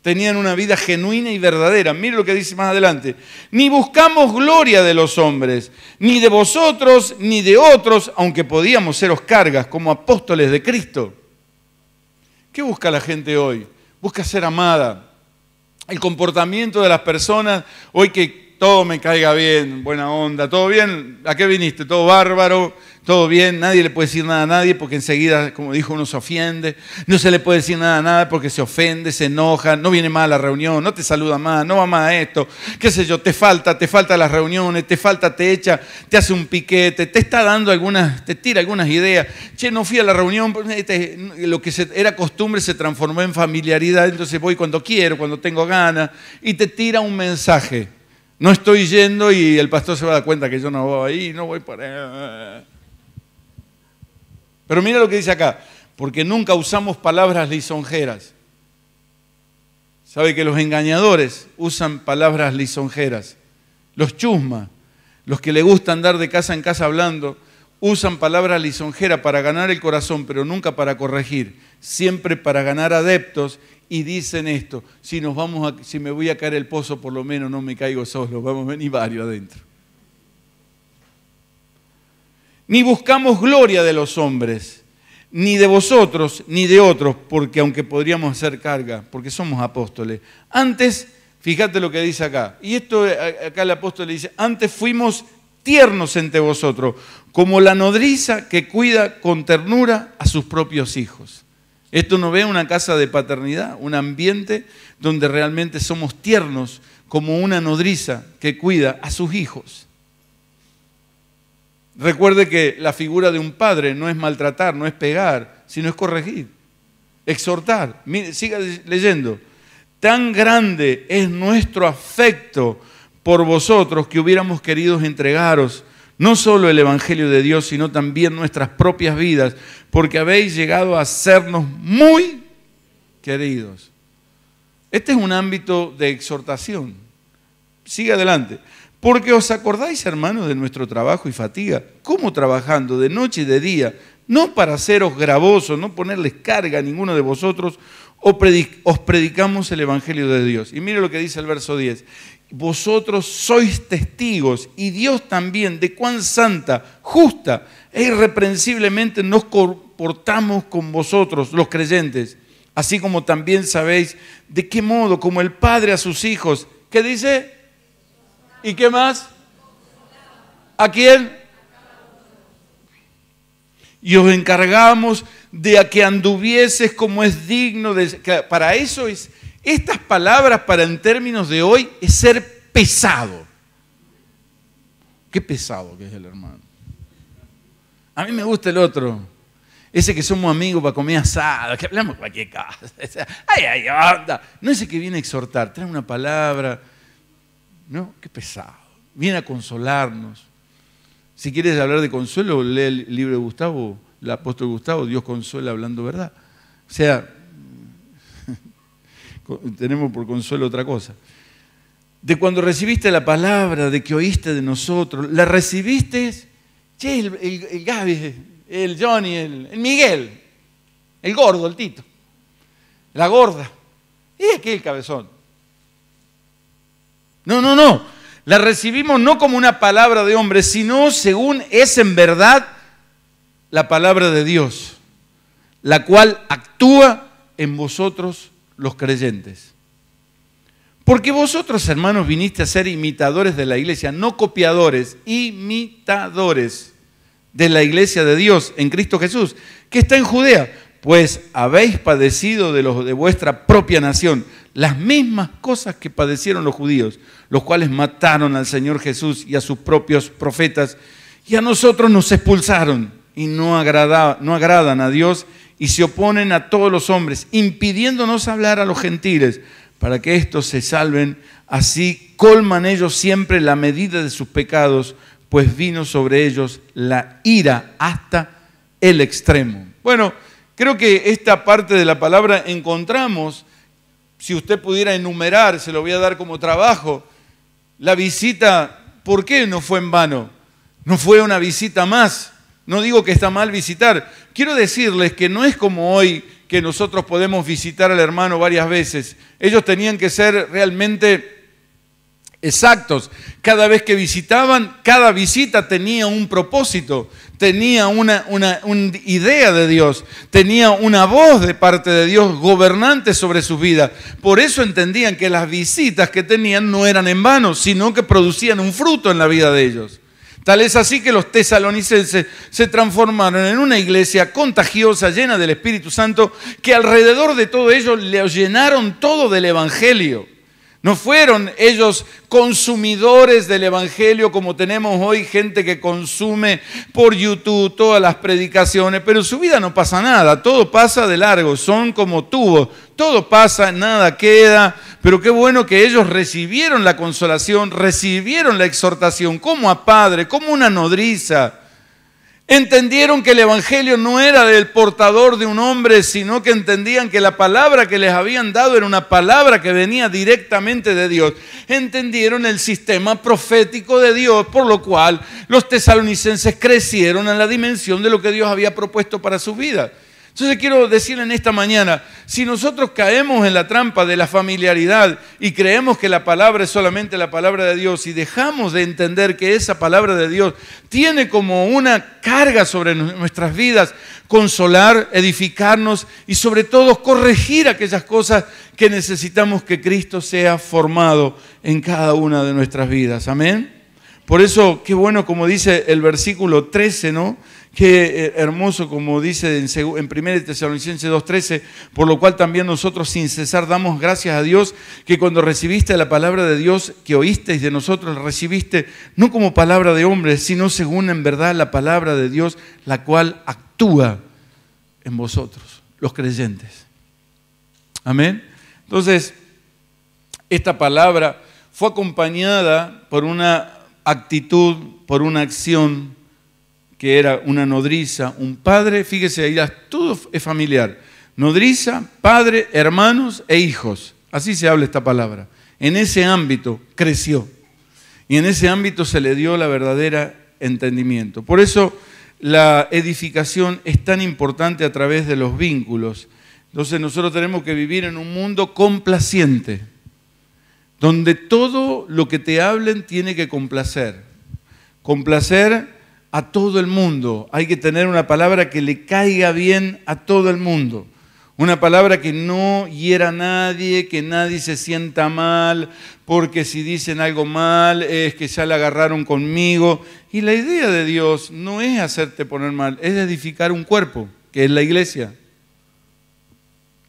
tenían una vida genuina y verdadera. Mire lo que dice más adelante. Ni buscamos gloria de los hombres, ni de vosotros, ni de otros, aunque podíamos seros cargas como apóstoles de Cristo. ¿Qué busca la gente hoy? Busca ser amada. El comportamiento de las personas hoy que todo me caiga bien, buena onda, todo bien, ¿a qué viniste? Todo bárbaro, todo bien, nadie le puede decir nada a nadie porque enseguida, como dijo, uno se ofende, no se le puede decir nada a nada porque se ofende, se enoja, no viene más a la reunión, no te saluda más, no va más a esto, qué sé yo, te falta, te falta las reuniones, te falta, te echa, te hace un piquete, te está dando algunas, te tira algunas ideas, che, no fui a la reunión, pues, este, lo que era costumbre se transformó en familiaridad, entonces voy cuando quiero, cuando tengo ganas, y te tira un mensaje no estoy yendo y el pastor se va a dar cuenta que yo no voy ahí, no voy para... ahí. Pero mira lo que dice acá, porque nunca usamos palabras lisonjeras. Sabe que los engañadores usan palabras lisonjeras. Los chusmas, los que le gusta andar de casa en casa hablando, usan palabras lisonjeras para ganar el corazón, pero nunca para corregir, siempre para ganar adeptos y dicen esto, si, nos vamos si me voy a caer el pozo, por lo menos no me caigo solo, vamos a venir varios adentro. Ni buscamos gloria de los hombres, ni de vosotros, ni de otros, porque aunque podríamos hacer carga, porque somos apóstoles. Antes, fíjate lo que dice acá, y esto eh, acá el apóstol le dice, antes fuimos tiernos entre vosotros, como la nodriza que cuida con ternura a sus propios hijos. Esto no ve una casa de paternidad, un ambiente donde realmente somos tiernos como una nodriza que cuida a sus hijos. Recuerde que la figura de un padre no es maltratar, no es pegar, sino es corregir, exhortar. siga leyendo. Tan grande es nuestro afecto por vosotros que hubiéramos querido entregaros no solo el Evangelio de Dios, sino también nuestras propias vidas, porque habéis llegado a sernos muy queridos. Este es un ámbito de exhortación. Sigue adelante. Porque os acordáis, hermanos, de nuestro trabajo y fatiga, cómo trabajando de noche y de día, no para haceros gravosos, no ponerles carga a ninguno de vosotros, os predicamos el Evangelio de Dios. Y mire lo que dice el verso 10 vosotros sois testigos y Dios también de cuán santa, justa e irreprensiblemente nos comportamos con vosotros los creyentes, así como también sabéis de qué modo como el Padre a sus hijos, ¿qué dice? ¿Y qué más? ¿A quién? Y os encargamos de a que anduvieses como es digno de... Para eso es estas palabras para en términos de hoy es ser pesado. Qué pesado que es el hermano. A mí me gusta el otro. Ese que somos amigos para comer asado. que hablamos cualquier casa. Ay, ay, anda. No ese que viene a exhortar, trae una palabra. No, qué pesado. Viene a consolarnos. Si quieres hablar de consuelo, lee el libro de Gustavo, el apóstol Gustavo, Dios consuela hablando verdad. O sea, tenemos por consuelo otra cosa. De cuando recibiste la palabra, de que oíste de nosotros, la recibiste, el, Gaby, el Johnny, el, Miguel, el gordo, el Tito, la gorda, y aquí el cabezón. No, no, no. La recibimos no como una palabra de hombre, sino según es en verdad la palabra de Dios, la cual actúa en vosotros los creyentes. Porque vosotros, hermanos, viniste a ser imitadores de la iglesia, no copiadores, imitadores de la iglesia de Dios en Cristo Jesús, que está en Judea, pues habéis padecido de los de vuestra propia nación las mismas cosas que padecieron los judíos, los cuales mataron al Señor Jesús y a sus propios profetas, y a nosotros nos expulsaron y no, no agradan a Dios y se oponen a todos los hombres, impidiéndonos hablar a los gentiles para que éstos se salven. Así colman ellos siempre la medida de sus pecados, pues vino sobre ellos la ira hasta el extremo. Bueno, creo que esta parte de la palabra encontramos, si usted pudiera enumerar, se lo voy a dar como trabajo, la visita, ¿por qué no fue en vano? No fue una visita más, no digo que está mal visitar. Quiero decirles que no es como hoy que nosotros podemos visitar al hermano varias veces. Ellos tenían que ser realmente exactos. Cada vez que visitaban, cada visita tenía un propósito, tenía una, idea de Dios, tenía una voz de parte de Dios gobernante sobre su vida. Por eso entendían que las visitas que tenían no eran en vano, sino que producían un fruto en la vida de ellos. Tal es así que los tesalonicenses se transformaron en una iglesia contagiosa, llena del Espíritu Santo, que alrededor de todo ello le llenaron todo del Evangelio. No fueron ellos consumidores del Evangelio como tenemos hoy gente que consume por YouTube todas las predicaciones, pero en su vida no pasa nada, todo pasa de largo, son como tubos, todo pasa, nada queda, pero qué bueno que ellos recibieron la consolación, recibieron la exhortación como a padre, como una nodriza Entendieron que el Evangelio no era del portador de un hombre, sino que entendían que la palabra que les habían dado era una palabra que venía directamente de Dios. Entendieron el sistema profético de Dios, por lo cual los tesalonicenses crecieron en la dimensión de lo que Dios había propuesto para su vida. Entonces quiero decir en esta mañana, si nosotros caemos en la trampa de la familiaridad y creemos que la palabra es solamente la palabra de Dios y dejamos de entender que esa palabra de Dios tiene como una carga sobre nuestras vidas, consolar, edificarnos y sobre todo corregir aquellas cosas que necesitamos que Cristo sea formado en cada una de nuestras vidas. Amén. Por eso, qué bueno, como dice el versículo 13, ¿no? Qué eh, hermoso, como dice en 1 Tesalonicenses 2.13, por lo cual también nosotros sin cesar damos gracias a Dios que cuando recibiste la palabra de Dios que oísteis de nosotros, la recibiste no como palabra de hombre, sino según en verdad la palabra de Dios, la cual actúa en vosotros, los creyentes. Amén. Entonces, esta palabra fue acompañada por una actitud, por una acción que era una nodriza, un padre, fíjese ahí, todo es familiar. Nodriza, padre, hermanos e hijos. Así se habla esta palabra. En ese ámbito creció. Y en ese ámbito se le dio la verdadera entendimiento. Por eso la edificación es tan importante a través de los vínculos. Entonces nosotros tenemos que vivir en un mundo complaciente, donde todo lo que te hablen tiene que complacer. Complacer a todo el mundo. Hay que tener una palabra que le caiga bien a todo el mundo. Una palabra que no hiera a nadie, que nadie se sienta mal, porque si dicen algo mal es que ya la agarraron conmigo. Y la idea de Dios no es hacerte poner mal, es edificar un cuerpo, que es la iglesia.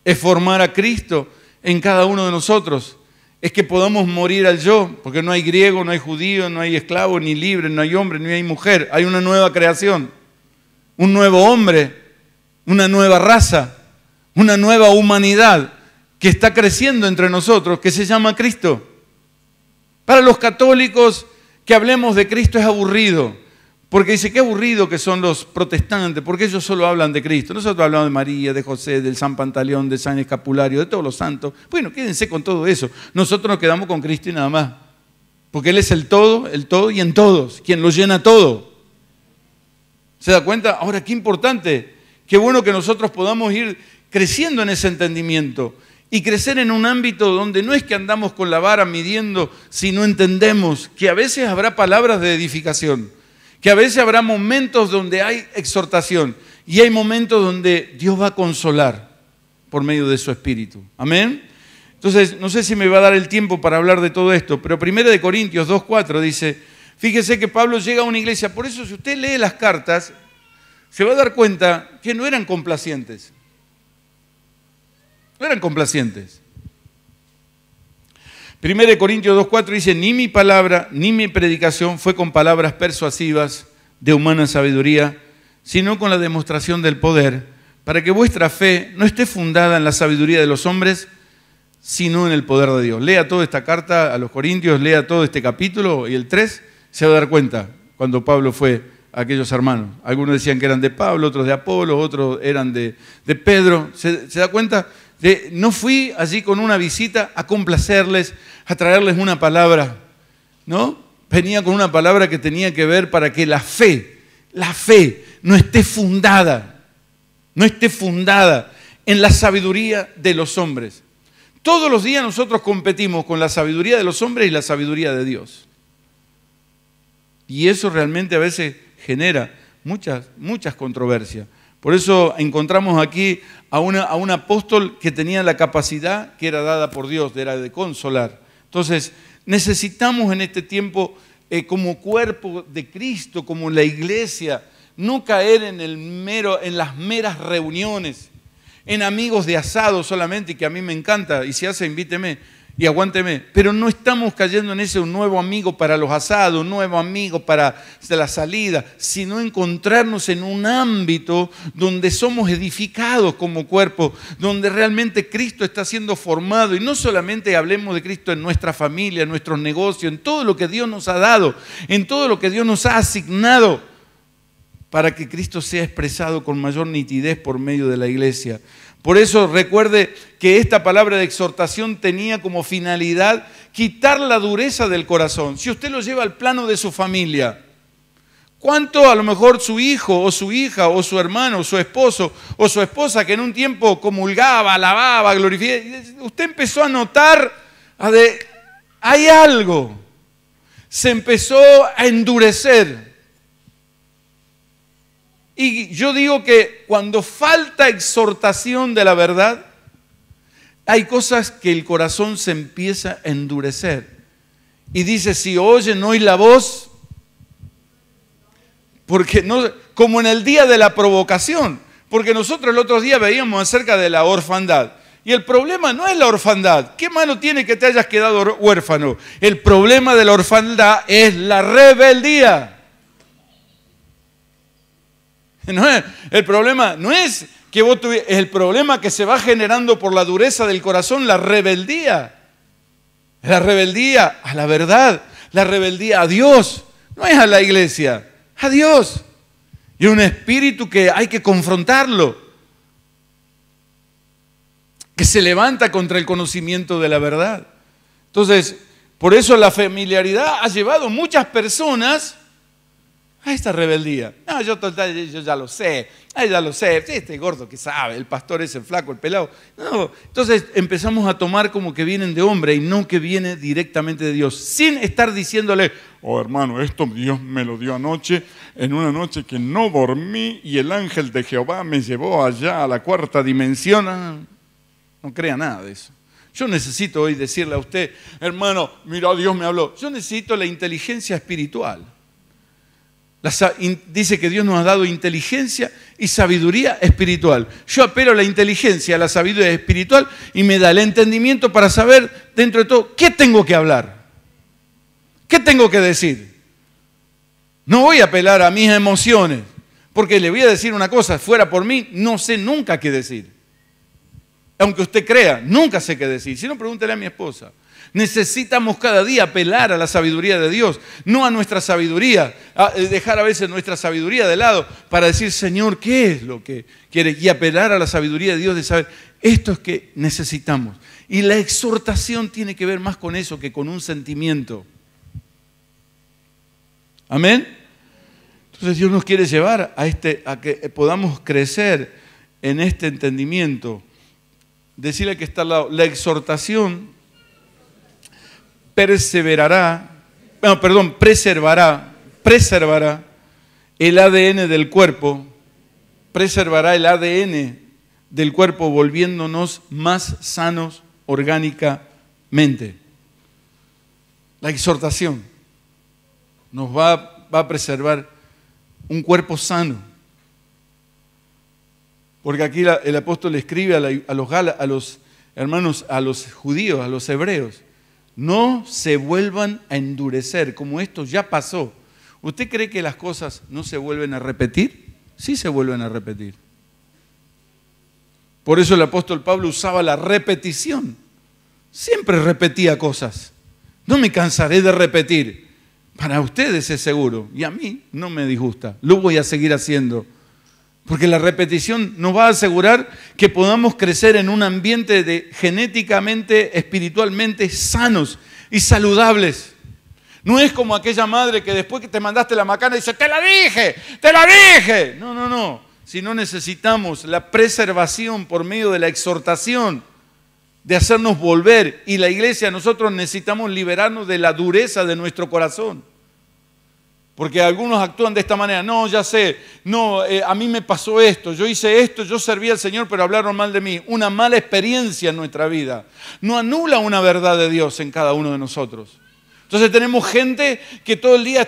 Es formar a Cristo en cada uno de nosotros es que podamos morir al yo, porque no hay griego, no hay judío, no hay esclavo, ni libre, no hay hombre, ni hay mujer. Hay una nueva creación, un nuevo hombre, una nueva raza, una nueva humanidad que está creciendo entre nosotros, que se llama Cristo. Para los católicos, que hablemos de Cristo es aburrido. Porque dice, qué aburrido que son los protestantes, porque ellos solo hablan de Cristo. Nosotros hablamos de María, de José, del San Pantaleón, de San Escapulario, de todos los santos. Bueno, quédense con todo eso. Nosotros nos quedamos con Cristo y nada más. Porque Él es el todo, el todo y en todos, quien lo llena todo. ¿Se da cuenta? Ahora, qué importante. Qué bueno que nosotros podamos ir creciendo en ese entendimiento y crecer en un ámbito donde no es que andamos con la vara midiendo, sino entendemos que a veces habrá palabras de edificación que a veces habrá momentos donde hay exhortación y hay momentos donde Dios va a consolar por medio de su espíritu. Amén. Entonces, no sé si me va a dar el tiempo para hablar de todo esto, pero 1 de Corintios 2:4 dice, fíjese que Pablo llega a una iglesia, por eso si usted lee las cartas, se va a dar cuenta que no eran complacientes. No eran complacientes. 1 de Corintios 2.4 dice, ni mi palabra ni mi predicación fue con palabras persuasivas de humana sabiduría, sino con la demostración del poder, para que vuestra fe no esté fundada en la sabiduría de los hombres, sino en el poder de Dios. Lea toda esta carta a los Corintios, lea todo este capítulo y el 3, se va a dar cuenta cuando Pablo fue a aquellos hermanos. Algunos decían que eran de Pablo, otros de Apolo, otros eran de, Pedro. ¿Se da cuenta? no fui allí con una visita a complacerles, a traerles una palabra, ¿no? Venía con una palabra que tenía que ver para que la fe, la fe no esté fundada, no esté fundada en la sabiduría de los hombres. Todos los días nosotros competimos con la sabiduría de los hombres y la sabiduría de Dios. Y eso realmente a veces genera muchas, muchas controversias. Por eso encontramos aquí a, un apóstol que tenía la capacidad que era dada por Dios, era de consolar. Entonces, necesitamos en este tiempo, eh, como cuerpo de Cristo, como la iglesia, no caer en, el mero, en las meras reuniones, en amigos de asado solamente, que a mí me encanta, y si hace, invíteme, y aguánteme, pero no estamos cayendo en ese un nuevo amigo para los asados, un nuevo amigo para la salida, sino encontrarnos en un ámbito donde somos edificados como cuerpo, donde realmente Cristo está siendo formado y no solamente hablemos de Cristo en nuestra familia, en nuestros negocios, en todo lo que Dios nos ha dado, en todo lo que Dios nos ha asignado para que Cristo sea expresado con mayor nitidez por medio de la iglesia. Por eso recuerde que esta palabra de exhortación tenía como finalidad quitar la dureza del corazón. Si usted lo lleva al plano de su familia, ¿cuánto a lo mejor su hijo o su hija o su hermano o su esposo o su esposa que en un tiempo comulgaba, alababa, glorificaba, usted empezó a notar hay algo, se empezó a endurecer. Y yo digo que cuando falta exhortación de la verdad, hay cosas que el corazón se empieza a endurecer. Y dice, si oyen hoy la voz, porque no, como en el día de la provocación, porque nosotros el otro día veíamos acerca de la orfandad. Y el problema no es la orfandad. ¿Qué malo tiene que te hayas quedado huérfano? El problema de la orfandad es la rebeldía. No es, el problema no es que vos tuvieras, es el problema que se va generando por la dureza del corazón, la rebeldía. La rebeldía a la verdad, la rebeldía a Dios, no es a la iglesia, a Dios. Y un espíritu que hay que confrontarlo, que se levanta contra el conocimiento de la verdad. Entonces, por eso la familiaridad ha llevado muchas personas a esta rebeldía. No, yo total, yo ya lo sé, Ay, ya lo sé, este gordo que sabe, el pastor es el flaco, el pelado. No, entonces empezamos a tomar como que vienen de hombre y no que viene directamente de Dios, sin estar diciéndole, oh hermano, esto Dios me lo dio anoche, en una noche que no dormí y el ángel de Jehová me llevó allá a la cuarta dimensión. No, ah, no crea nada de eso. Yo necesito hoy decirle a usted, hermano, mira, Dios me habló. Yo necesito la inteligencia espiritual dice que Dios nos ha dado inteligencia y sabiduría espiritual. Yo apelo a la inteligencia, a la sabiduría espiritual y me da el entendimiento para saber dentro de todo qué tengo que hablar, qué tengo que decir. No voy a apelar a mis emociones, porque le voy a decir una cosa, fuera por mí, no sé nunca qué decir. Aunque usted crea, nunca sé qué decir. Si no, pregúntele a mi esposa. Necesitamos cada día apelar a la sabiduría de Dios, no a nuestra sabiduría, eh, dejar a veces nuestra sabiduría de lado para decir, Señor, ¿qué es lo que quiere? Y apelar a la sabiduría de Dios de saber, esto es que necesitamos. Y la exhortación tiene que ver más con eso que con un sentimiento. Amén. Entonces Dios nos quiere llevar a, este, a que podamos crecer en este entendimiento. Decirle que está al lado, la exhortación perseverará, ah, perdón, preservará, preservará el ADN del cuerpo, preservará el ADN del cuerpo volviéndonos más sanos orgánicamente. La exhortación nos va, a preservar un cuerpo sano. Porque aquí el apóstol escribe a los hermanos, a los judíos, a los hebreos, no se vuelvan a endurecer, como esto ya pasó. ¿Usted cree que las cosas no se vuelven a repetir? Sí se vuelven a repetir. Por eso el apóstol Pablo usaba la repetición. Siempre repetía cosas. No me cansaré de repetir. Para ustedes es seguro. Y a mí no me disgusta. Lo voy a seguir haciendo. Porque la repetición nos va a asegurar que podamos crecer en un ambiente de genéticamente, espiritualmente sanos y saludables. No es como aquella madre que después que te mandaste la macana dice, te la dije, te la dije. No, no, no. Si no necesitamos la preservación por medio de la exhortación, de hacernos volver, y la iglesia, nosotros necesitamos liberarnos de la dureza de nuestro corazón. Porque algunos actúan de esta manera, no, ya sé, no, eh, a mí me pasó esto, yo hice esto, yo serví al Señor, pero hablaron mal de mí. Una mala experiencia en nuestra vida no anula una verdad de Dios en cada uno de nosotros. Entonces tenemos gente que todo el día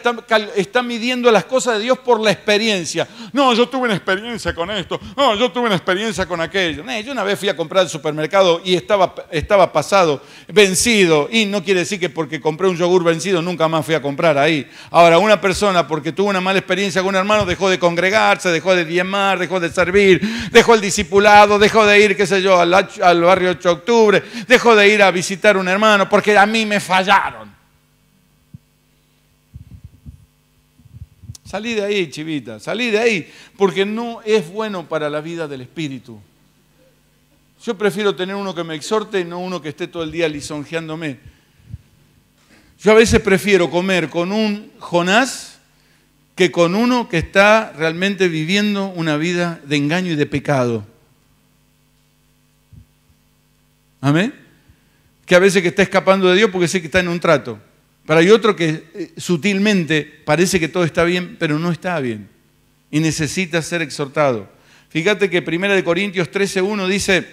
está, midiendo las cosas de Dios por la experiencia. No, yo tuve una experiencia con esto. No, yo tuve una experiencia con aquello. yo una vez fui a comprar al supermercado y estaba, pasado, vencido. Y no quiere decir que porque compré un yogur vencido nunca más fui a comprar ahí. Ahora, una persona porque tuvo una mala experiencia con un hermano dejó de congregarse, dejó de diemar, dejó de servir, dejó el discipulado, dejó de ir, qué sé yo, al, al barrio 8 de octubre, dejó de ir a visitar a un hermano porque a mí me fallaron. Salí de ahí, chivita, salí de ahí, porque no es bueno para la vida del espíritu. Yo prefiero tener uno que me exhorte y no uno que esté todo el día lisonjeándome. Yo a veces prefiero comer con un Jonás que con uno que está realmente viviendo una vida de engaño y de pecado. Amén. Que a veces que está escapando de Dios porque sé que está en un trato. Pero hay otro que eh, sutilmente parece que todo está bien, pero no está bien. Y necesita ser exhortado. Fíjate que 1 Corintios 13.1 dice,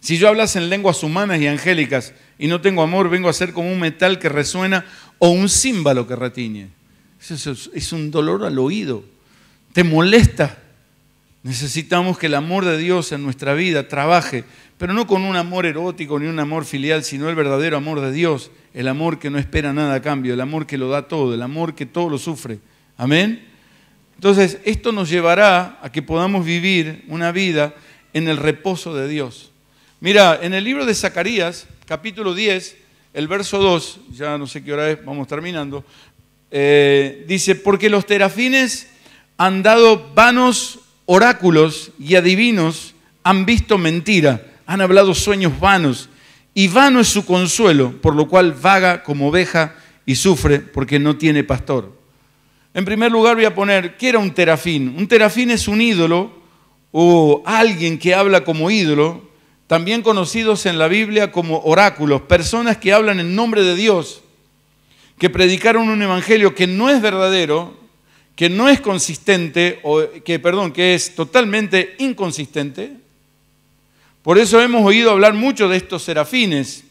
si yo hablas en lenguas humanas y angélicas y no tengo amor, vengo a ser como un metal que resuena o un címbalo que retiñe. Eso es un dolor al oído. Te molesta. Necesitamos que el amor de Dios en nuestra vida trabaje pero no con un amor erótico ni un amor filial, sino el verdadero amor de Dios, el amor que no espera nada a cambio, el amor que lo da todo, el amor que todo lo sufre. Amén. Entonces, esto nos llevará a que podamos vivir una vida en el reposo de Dios. Mira, en el libro de Zacarías, capítulo 10, el verso 2, ya no sé qué hora es, vamos terminando, eh, dice, porque los terafines han dado vanos oráculos y adivinos han visto mentira han hablado sueños vanos, y vano es su consuelo, por lo cual vaga como oveja y sufre porque no tiene pastor. En primer lugar voy a poner, ¿qué era un terafín? Un terafín es un ídolo o alguien que habla como ídolo, también conocidos en la Biblia como oráculos, personas que hablan en nombre de Dios, que predicaron un evangelio que no es verdadero, que no es consistente, o que, perdón, que es totalmente inconsistente, por eso hemos oído hablar mucho de estos serafines,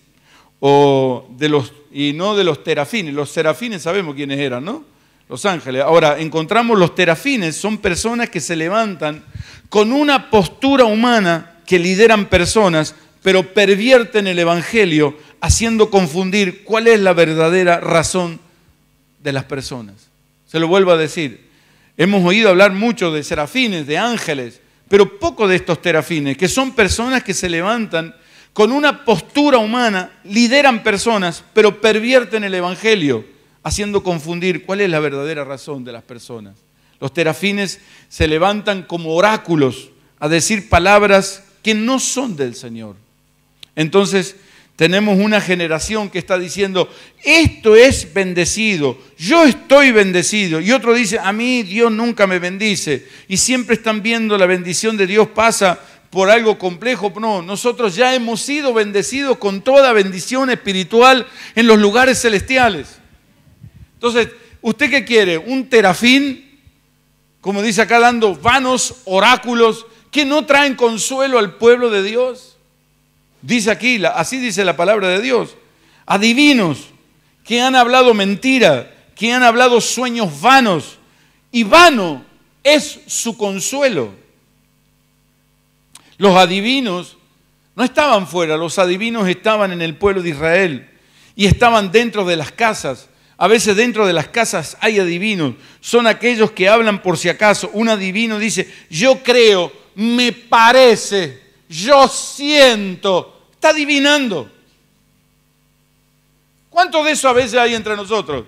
o de los, y no de los terafines. Los serafines sabemos quiénes eran, ¿no? Los ángeles. Ahora, encontramos los terafines, son personas que se levantan con una postura humana que lideran personas, pero pervierten el Evangelio, haciendo confundir cuál es la verdadera razón de las personas. Se lo vuelvo a decir. Hemos oído hablar mucho de serafines, de ángeles, pero poco de estos terafines, que son personas que se levantan con una postura humana, lideran personas, pero pervierten el Evangelio, haciendo confundir cuál es la verdadera razón de las personas. Los terafines se levantan como oráculos a decir palabras que no son del Señor. Entonces, tenemos una generación que está diciendo, esto es bendecido, yo estoy bendecido. Y otro dice, a mí Dios nunca me bendice. Y siempre están viendo la bendición de Dios pasa por algo complejo. No, nosotros ya hemos sido bendecidos con toda bendición espiritual en los lugares celestiales. Entonces, ¿usted qué quiere? ¿Un terafín? Como dice acá, dando vanos oráculos que no traen consuelo al pueblo de Dios. Dice aquí, así dice la palabra de Dios. Adivinos que han hablado mentira, que han hablado sueños vanos. Y vano es su consuelo. Los adivinos no estaban fuera, los adivinos estaban en el pueblo de Israel y estaban dentro de las casas. A veces dentro de las casas hay adivinos, son aquellos que hablan por si acaso. Un adivino dice, yo creo, me parece, yo siento, Está adivinando. ¿Cuánto de eso a veces hay entre nosotros?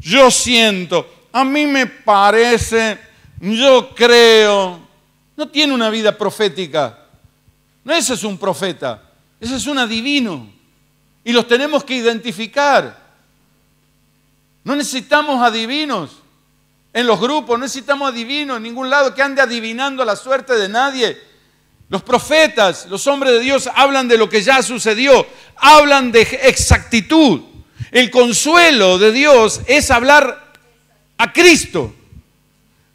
Yo siento, a mí me parece, yo creo. No tiene una vida profética. No ese es un profeta, ese es un adivino. Y los tenemos que identificar. No necesitamos adivinos en los grupos, no necesitamos adivinos en ningún lado que ande adivinando la suerte de nadie. Los profetas, los hombres de Dios hablan de lo que ya sucedió, hablan de exactitud. El consuelo de Dios es hablar a Cristo.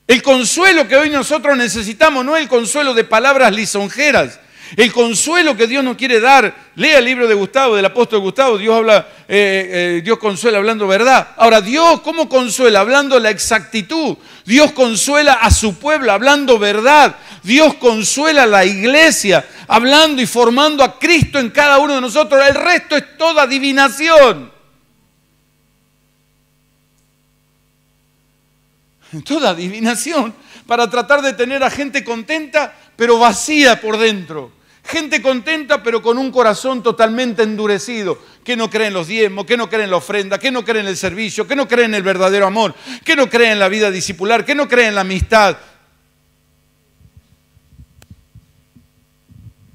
El consuelo que hoy nosotros necesitamos no es el consuelo de palabras lisonjeras, el consuelo que Dios nos quiere dar, lea el libro de Gustavo, del apóstol Gustavo, Dios habla, eh, eh, Dios consuela hablando verdad. Ahora, Dios, ¿cómo consuela? Hablando la exactitud. Dios consuela a su pueblo hablando verdad. Dios consuela a la iglesia hablando y formando a Cristo en cada uno de nosotros. El resto es toda adivinación. Toda adivinación para tratar de tener a gente contenta pero vacía por dentro. Gente contenta pero con un corazón totalmente endurecido, que no cree en los diezmos, que no cree en la ofrenda, que no cree en el servicio, que no cree en el verdadero amor, que no cree en la vida discipular, que no cree en la amistad.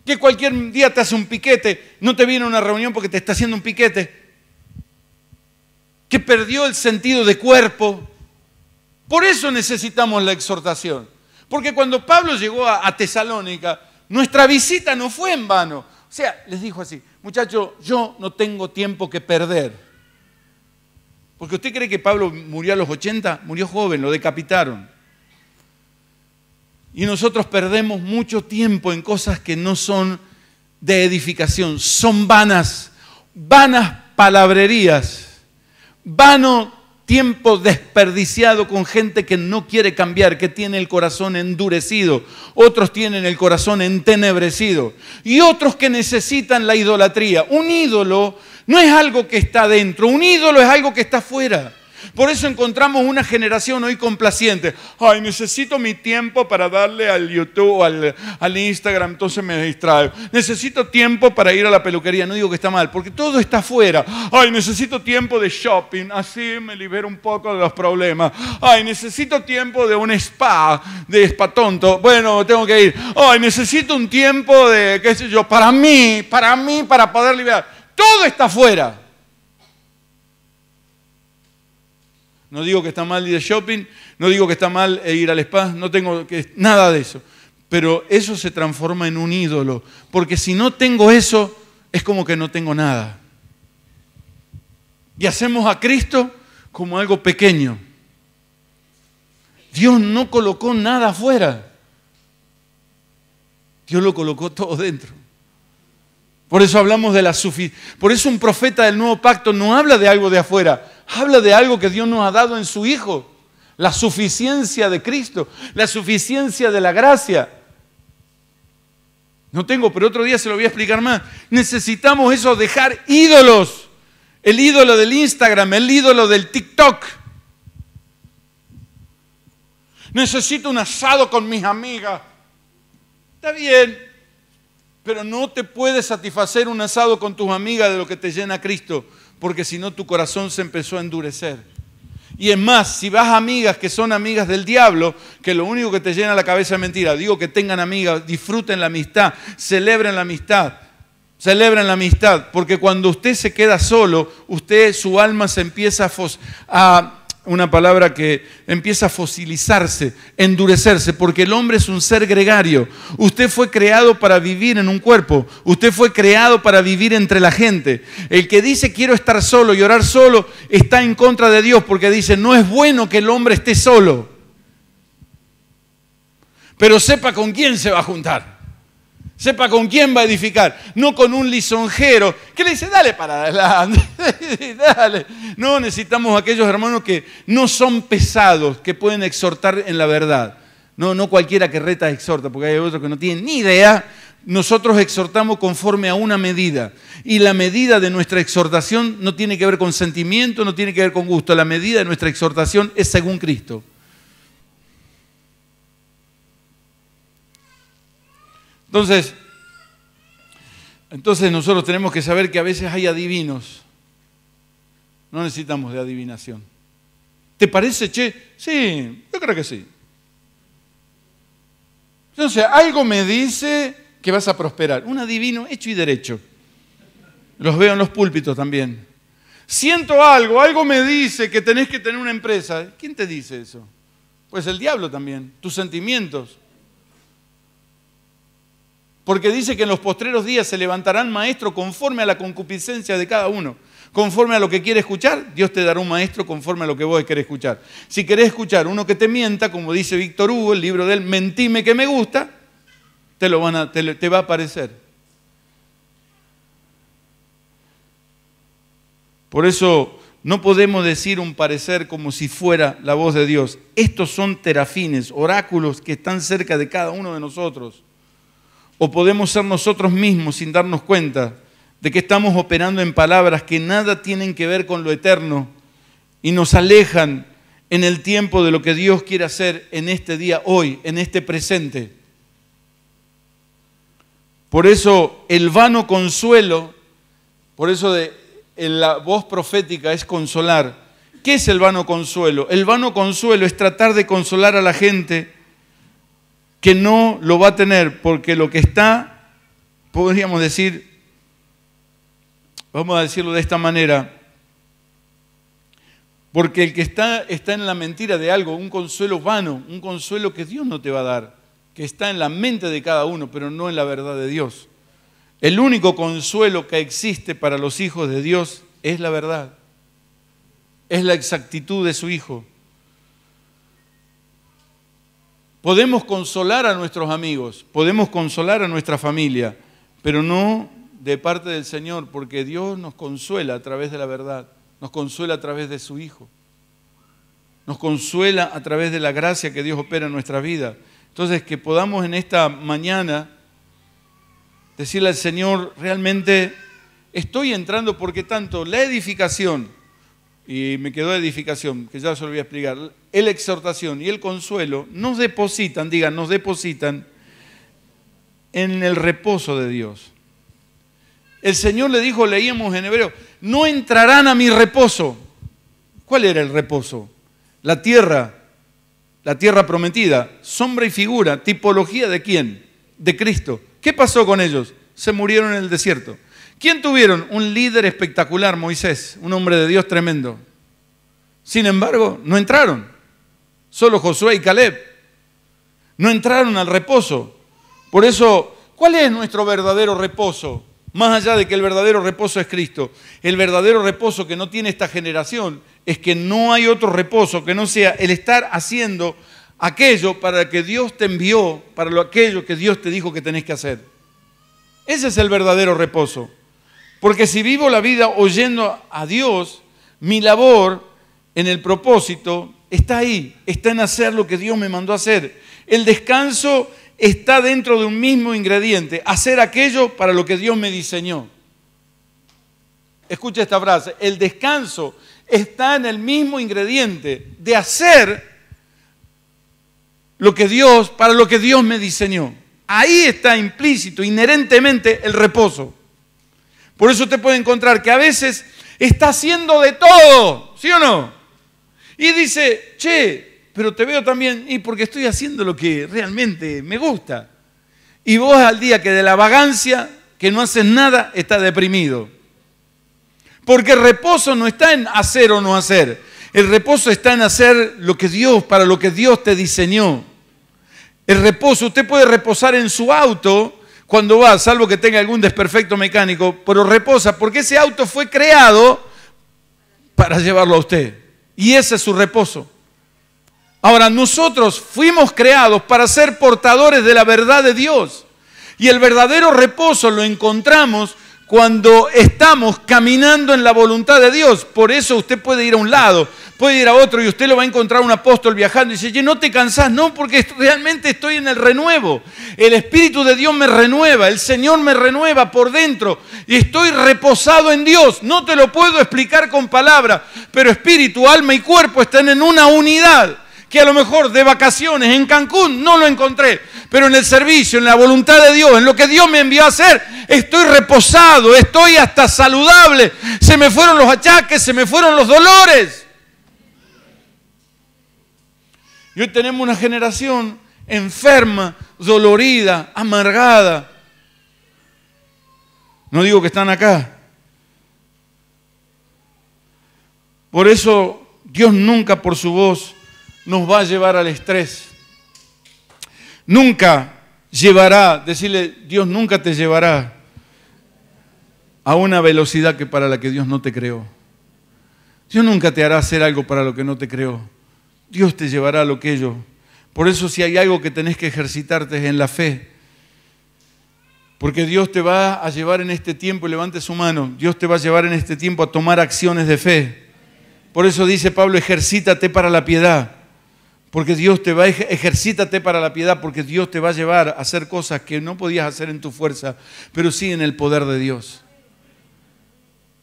Que cualquier día te hace un piquete, no te viene a una reunión porque te está haciendo un piquete. Que perdió el sentido de cuerpo. Por eso necesitamos la exhortación. Porque cuando Pablo llegó a Tesalónica, nuestra visita no fue en vano. O sea, les dijo así, muchachos, yo no tengo tiempo que perder. Porque usted cree que Pablo murió a los 80, murió joven, lo decapitaron. Y nosotros perdemos mucho tiempo en cosas que no son de edificación, son vanas, vanas palabrerías, vano tiempo desperdiciado con gente que no quiere cambiar, que tiene el corazón endurecido, otros tienen el corazón entenebrecido y otros que necesitan la idolatría. Un ídolo no es algo que está dentro, un ídolo es algo que está fuera. Por eso encontramos una generación hoy complaciente. Ay, necesito mi tiempo para darle al YouTube, al, al Instagram, entonces me distraigo. Necesito tiempo para ir a la peluquería. No digo que está mal, porque todo está fuera. Ay, necesito tiempo de shopping, así me libero un poco de los problemas. Ay, necesito tiempo de un spa, de spa tonto. Bueno, tengo que ir. Ay, necesito un tiempo de, qué sé yo, para mí, para mí, para poder liberar. Todo está fuera. No digo que está mal ir de shopping, no digo que está mal eh, ir al spa, no tengo que, nada de eso. Pero eso se transforma en un ídolo, porque si no tengo eso, es como que no tengo nada. Y hacemos a Cristo como algo pequeño. Dios no colocó nada afuera. Dios lo colocó todo dentro. Por eso hablamos de la suficiencia. Por eso un profeta del nuevo pacto no habla de algo de afuera, habla de algo que Dios nos ha dado en su Hijo, la suficiencia de Cristo, la suficiencia de la gracia. No tengo, pero otro día se lo voy a explicar más. Necesitamos eso, dejar ídolos. El ídolo del Instagram, el ídolo del TikTok. Necesito un asado con mis amigas. Está bien, pero no te puede satisfacer un asado con tus amigas de lo que te llena Cristo porque si no tu corazón se empezó a endurecer. Y es más, si vas a amigas que son amigas del diablo, que lo único que te llena la cabeza es mentira, digo que tengan amigas, disfruten la amistad, celebren la amistad, celebren la amistad, porque cuando usted se queda solo, usted, su alma se empieza a una palabra que empieza a fosilizarse, endurecerse, porque el hombre es un ser gregario. Usted fue creado para vivir en un cuerpo, usted fue creado para vivir entre la gente. El que dice quiero estar solo y orar solo está en contra de Dios porque dice no es bueno que el hombre esté solo, pero sepa con quién se va a juntar. Sepa con quién va a edificar, no con un lisonjero que le dice, dale para adelante, dale. No, necesitamos aquellos hermanos que no son pesados, que pueden exhortar en la verdad. No, no cualquiera que reta exhorta, porque hay otros que no tienen ni idea. Nosotros exhortamos conforme a una medida. Y la medida de nuestra exhortación no tiene que ver con sentimiento, no tiene que ver con gusto. La medida de nuestra exhortación es según Cristo. Entonces, entonces nosotros tenemos que saber que a veces hay adivinos. No necesitamos de adivinación. ¿Te parece, che? Sí, yo creo que sí. Entonces, algo me dice que vas a prosperar. Un adivino hecho y derecho. Los veo en los púlpitos también. Siento algo, algo me dice que tenés que tener una empresa. ¿Quién te dice eso? Pues el diablo también, tus sentimientos. Porque dice que en los postreros días se levantarán maestros conforme a la concupiscencia de cada uno. Conforme a lo que quiere escuchar, Dios te dará un maestro conforme a lo que vos querés escuchar. Si querés escuchar uno que te mienta, como dice Víctor Hugo, el libro del él, Mentime que me gusta, te, lo van a, va a aparecer. Por eso no podemos decir un parecer como si fuera la voz de Dios. Estos son terafines, oráculos que están cerca de cada uno de nosotros o podemos ser nosotros mismos sin darnos cuenta de que estamos operando en palabras que nada tienen que ver con lo eterno y nos alejan en el tiempo de lo que Dios quiere hacer en este día, hoy, en este presente. Por eso el vano consuelo, por eso en la voz profética es consolar. ¿Qué es el vano consuelo? El vano consuelo es tratar de consolar a la gente que no lo va a tener, porque lo que está, podríamos decir, vamos a decirlo de esta manera, porque el que está está en la mentira de algo, un consuelo vano, un consuelo que Dios no te va a dar, que está en la mente de cada uno, pero no en la verdad de Dios. El único consuelo que existe para los hijos de Dios es la verdad, es la exactitud de su Hijo. Podemos consolar a nuestros amigos, podemos consolar a nuestra familia, pero no de parte del Señor, porque Dios nos consuela a través de la verdad, nos consuela a través de su Hijo, nos consuela a través de la gracia que Dios opera en nuestra vida. Entonces, que podamos en esta mañana decirle al Señor, realmente estoy entrando porque tanto la edificación y me quedó edificación, que ya se lo voy a explicar, la exhortación y el consuelo nos depositan, digan, nos depositan en el reposo de Dios. El Señor le dijo, leíamos en hebreo, no entrarán a mi reposo. ¿Cuál era el reposo? La tierra, la tierra prometida, sombra y figura, tipología de quién? De Cristo. ¿Qué pasó con ellos? Se murieron en el desierto. ¿Quién tuvieron? Un líder espectacular, Moisés, un hombre de Dios tremendo. Sin embargo, no entraron. Solo Josué y Caleb. No entraron al reposo. Por eso, ¿cuál es nuestro verdadero reposo? Más allá de que el verdadero reposo es Cristo. El verdadero reposo que no tiene esta generación es que no hay otro reposo que no sea el estar haciendo aquello para que Dios te envió, para aquello que Dios te dijo que tenés que hacer. Ese es el verdadero reposo. Porque si vivo la vida oyendo a Dios, mi labor en el propósito está ahí, está en hacer lo que Dios me mandó a hacer. El descanso está dentro de un mismo ingrediente, hacer aquello para lo que Dios me diseñó. Escucha esta frase, el descanso está en el mismo ingrediente de hacer lo que Dios, para lo que Dios me diseñó. Ahí está implícito, inherentemente, el reposo. Por eso te puede encontrar que a veces está haciendo de todo, ¿sí o no? Y dice, che, pero te veo también, y porque estoy haciendo lo que realmente me gusta. Y vos al día que de la vagancia, que no haces nada, está deprimido. Porque el reposo no está en hacer o no hacer. El reposo está en hacer lo que Dios, para lo que Dios te diseñó. El reposo, usted puede reposar en su auto cuando va, salvo que tenga algún desperfecto mecánico, pero reposa, porque ese auto fue creado para llevarlo a usted. Y ese es su reposo. Ahora, nosotros fuimos creados para ser portadores de la verdad de Dios. Y el verdadero reposo lo encontramos cuando estamos caminando en la voluntad de Dios. Por eso usted puede ir a un lado, puede ir a otro y usted lo va a encontrar un apóstol viajando y dice, Oye, no te cansás, no, porque realmente estoy en el renuevo. El Espíritu de Dios me renueva, el Señor me renueva por dentro y estoy reposado en Dios. No te lo puedo explicar con palabras, pero espíritu, alma y cuerpo están en una unidad que a lo mejor de vacaciones en Cancún no lo encontré, pero en el servicio, en la voluntad de Dios, en lo que Dios me envió a hacer, estoy reposado, estoy hasta saludable, se me fueron los achaques, se me fueron los dolores. Y hoy tenemos una generación enferma, dolorida, amargada. No digo que están acá. Por eso Dios nunca por su voz nos va a llevar al estrés. Nunca llevará, decirle, Dios nunca te llevará a una velocidad que para la que Dios no te creó. Dios nunca te hará hacer algo para lo que no te creó. Dios te llevará a lo que yo. Por eso si hay algo que tenés que ejercitarte es en la fe. Porque Dios te va a llevar en este tiempo, levante su mano, Dios te va a llevar en este tiempo a tomar acciones de fe. Por eso dice Pablo, ejercítate para la piedad. Porque Dios te va a ejercítate para la piedad, porque Dios te va a llevar a hacer cosas que no podías hacer en tu fuerza, pero sí en el poder de Dios.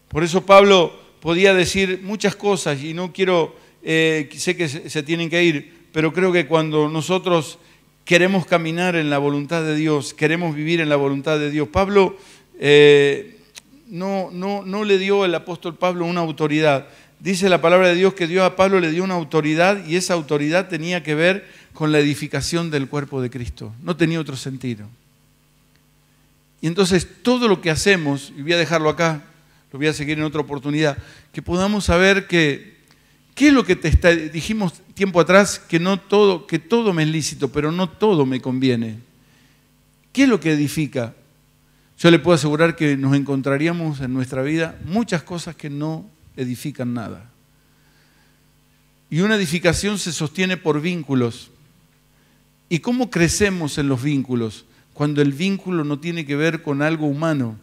Por eso Pablo podía decir muchas cosas y no quiero eh, sé que se tienen que ir, pero creo que cuando nosotros queremos caminar en la voluntad de Dios, queremos vivir en la voluntad de Dios, Pablo eh, no, no, no le dio el apóstol Pablo una autoridad. Dice la palabra de Dios que dio a Pablo le dio una autoridad y esa autoridad tenía que ver con la edificación del cuerpo de Cristo. No tenía otro sentido. Y entonces todo lo que hacemos, y voy a dejarlo acá, lo voy a seguir en otra oportunidad, que podamos saber que ¿Qué es lo que te está, dijimos tiempo atrás que no todo, que todo me es lícito, pero no todo me conviene? ¿Qué es lo que edifica? Yo le puedo asegurar que nos encontraríamos en nuestra vida muchas cosas que no edifican nada. Y una edificación se sostiene por vínculos. ¿Y cómo crecemos en los vínculos? Cuando el vínculo no tiene que ver con algo humano,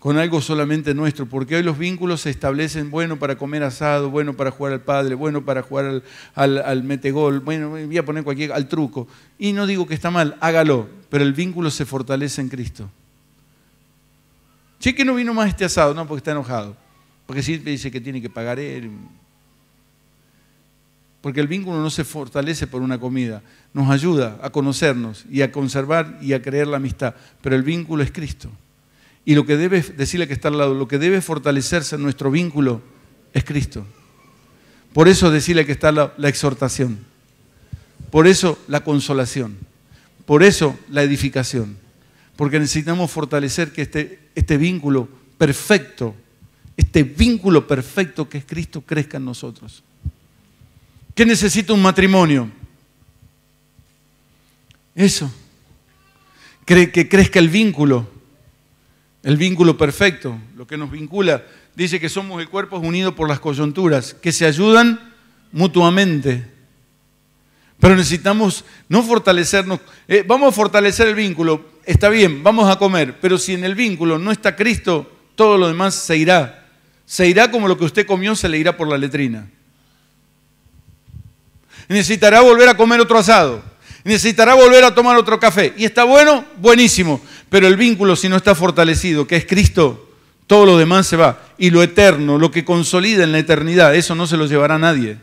con algo solamente nuestro, porque hoy los vínculos se establecen, bueno, para comer asado, bueno, para jugar al padre, bueno, para jugar al, metegol, bueno, voy a poner cualquier, al truco. Y no digo que está mal, hágalo, pero el vínculo se fortalece en Cristo. Cheque no vino más este asado, no, porque está enojado, porque siempre dice que tiene que pagar él. Porque el vínculo no se fortalece por una comida, nos ayuda a conocernos y a conservar y a creer la amistad, pero el vínculo es Cristo. Y lo que debe, decirle que está al lado, lo que debe fortalecerse en nuestro vínculo es Cristo. Por eso decirle que está la, exhortación. Por eso la consolación. Por eso la edificación. Porque necesitamos fortalecer que este, este vínculo perfecto, este vínculo perfecto que es Cristo, crezca en nosotros. ¿Qué necesita un matrimonio? Eso. que crezca el vínculo el vínculo perfecto, lo que nos vincula. Dice que somos el cuerpo unido por las coyunturas, que se ayudan mutuamente. Pero necesitamos no fortalecernos. Eh, vamos a fortalecer el vínculo, está bien, vamos a comer, pero si en el vínculo no está Cristo, todo lo demás se irá. Se irá como lo que usted comió, se le irá por la letrina. Necesitará volver a comer otro asado. Necesitará volver a tomar otro café. Y está bueno, buenísimo. Pero el vínculo, si no está fortalecido, que es Cristo, todo lo demás se va. Y lo eterno, lo que consolida en la eternidad, eso no se lo llevará a nadie.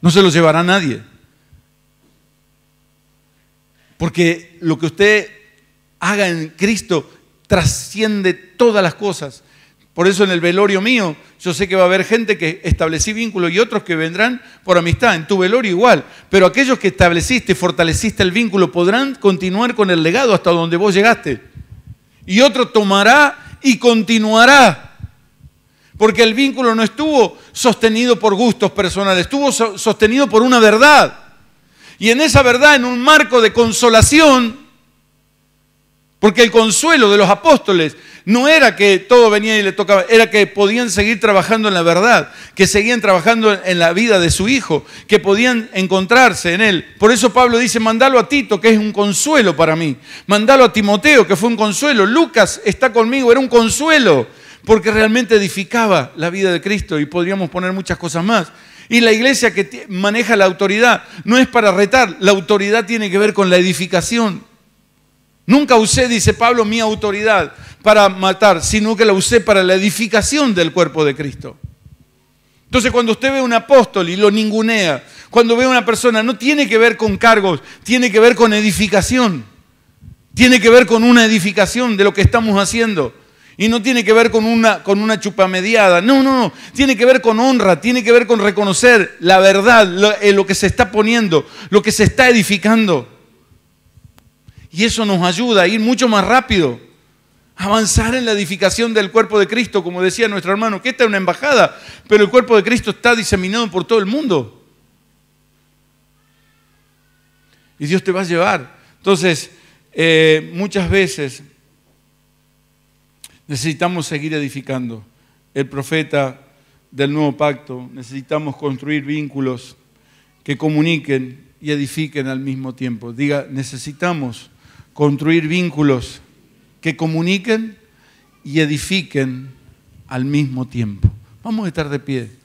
No se lo llevará a nadie. Porque lo que usted haga en Cristo trasciende todas las cosas. Por eso en el velorio mío, yo sé que va a haber gente que establecí vínculo y otros que vendrán por amistad. En tu velorio igual. Pero aquellos que estableciste y fortaleciste el vínculo podrán continuar con el legado hasta donde vos llegaste. Y otro tomará y continuará. Porque el vínculo no estuvo sostenido por gustos personales, estuvo sostenido por una verdad. Y en esa verdad, en un marco de consolación, porque el consuelo de los apóstoles no era que todo venía y le tocaba, era que podían seguir trabajando en la verdad, que seguían trabajando en la vida de su hijo, que podían encontrarse en él. Por eso Pablo dice, mandalo a Tito, que es un consuelo para mí. Mandalo a Timoteo, que fue un consuelo. Lucas está conmigo, era un consuelo, porque realmente edificaba la vida de Cristo y podríamos poner muchas cosas más. Y la iglesia que maneja la autoridad no es para retar, la autoridad tiene que ver con la edificación. Nunca usé, dice Pablo, mi autoridad para matar, sino que la usé para la edificación del cuerpo de Cristo. Entonces cuando usted ve a un apóstol y lo ningunea, cuando ve a una persona, no tiene que ver con cargos, tiene que ver con edificación. Tiene que ver con una edificación de lo que estamos haciendo. Y no tiene que ver con una, con una chupamediada. No, no, no. Tiene que ver con honra, tiene que ver con reconocer la verdad, lo, eh, lo que se está poniendo, lo que se está edificando. Y eso nos ayuda a ir mucho más rápido, avanzar en la edificación del cuerpo de Cristo, como decía nuestro hermano, que esta es una embajada, pero el cuerpo de Cristo está diseminado por todo el mundo. Y Dios te va a llevar. Entonces, eh, muchas veces necesitamos seguir edificando. El profeta del nuevo pacto, necesitamos construir vínculos que comuniquen y edifiquen al mismo tiempo. Diga, necesitamos construir vínculos que comuniquen y edifiquen al mismo tiempo. Vamos a estar de pie.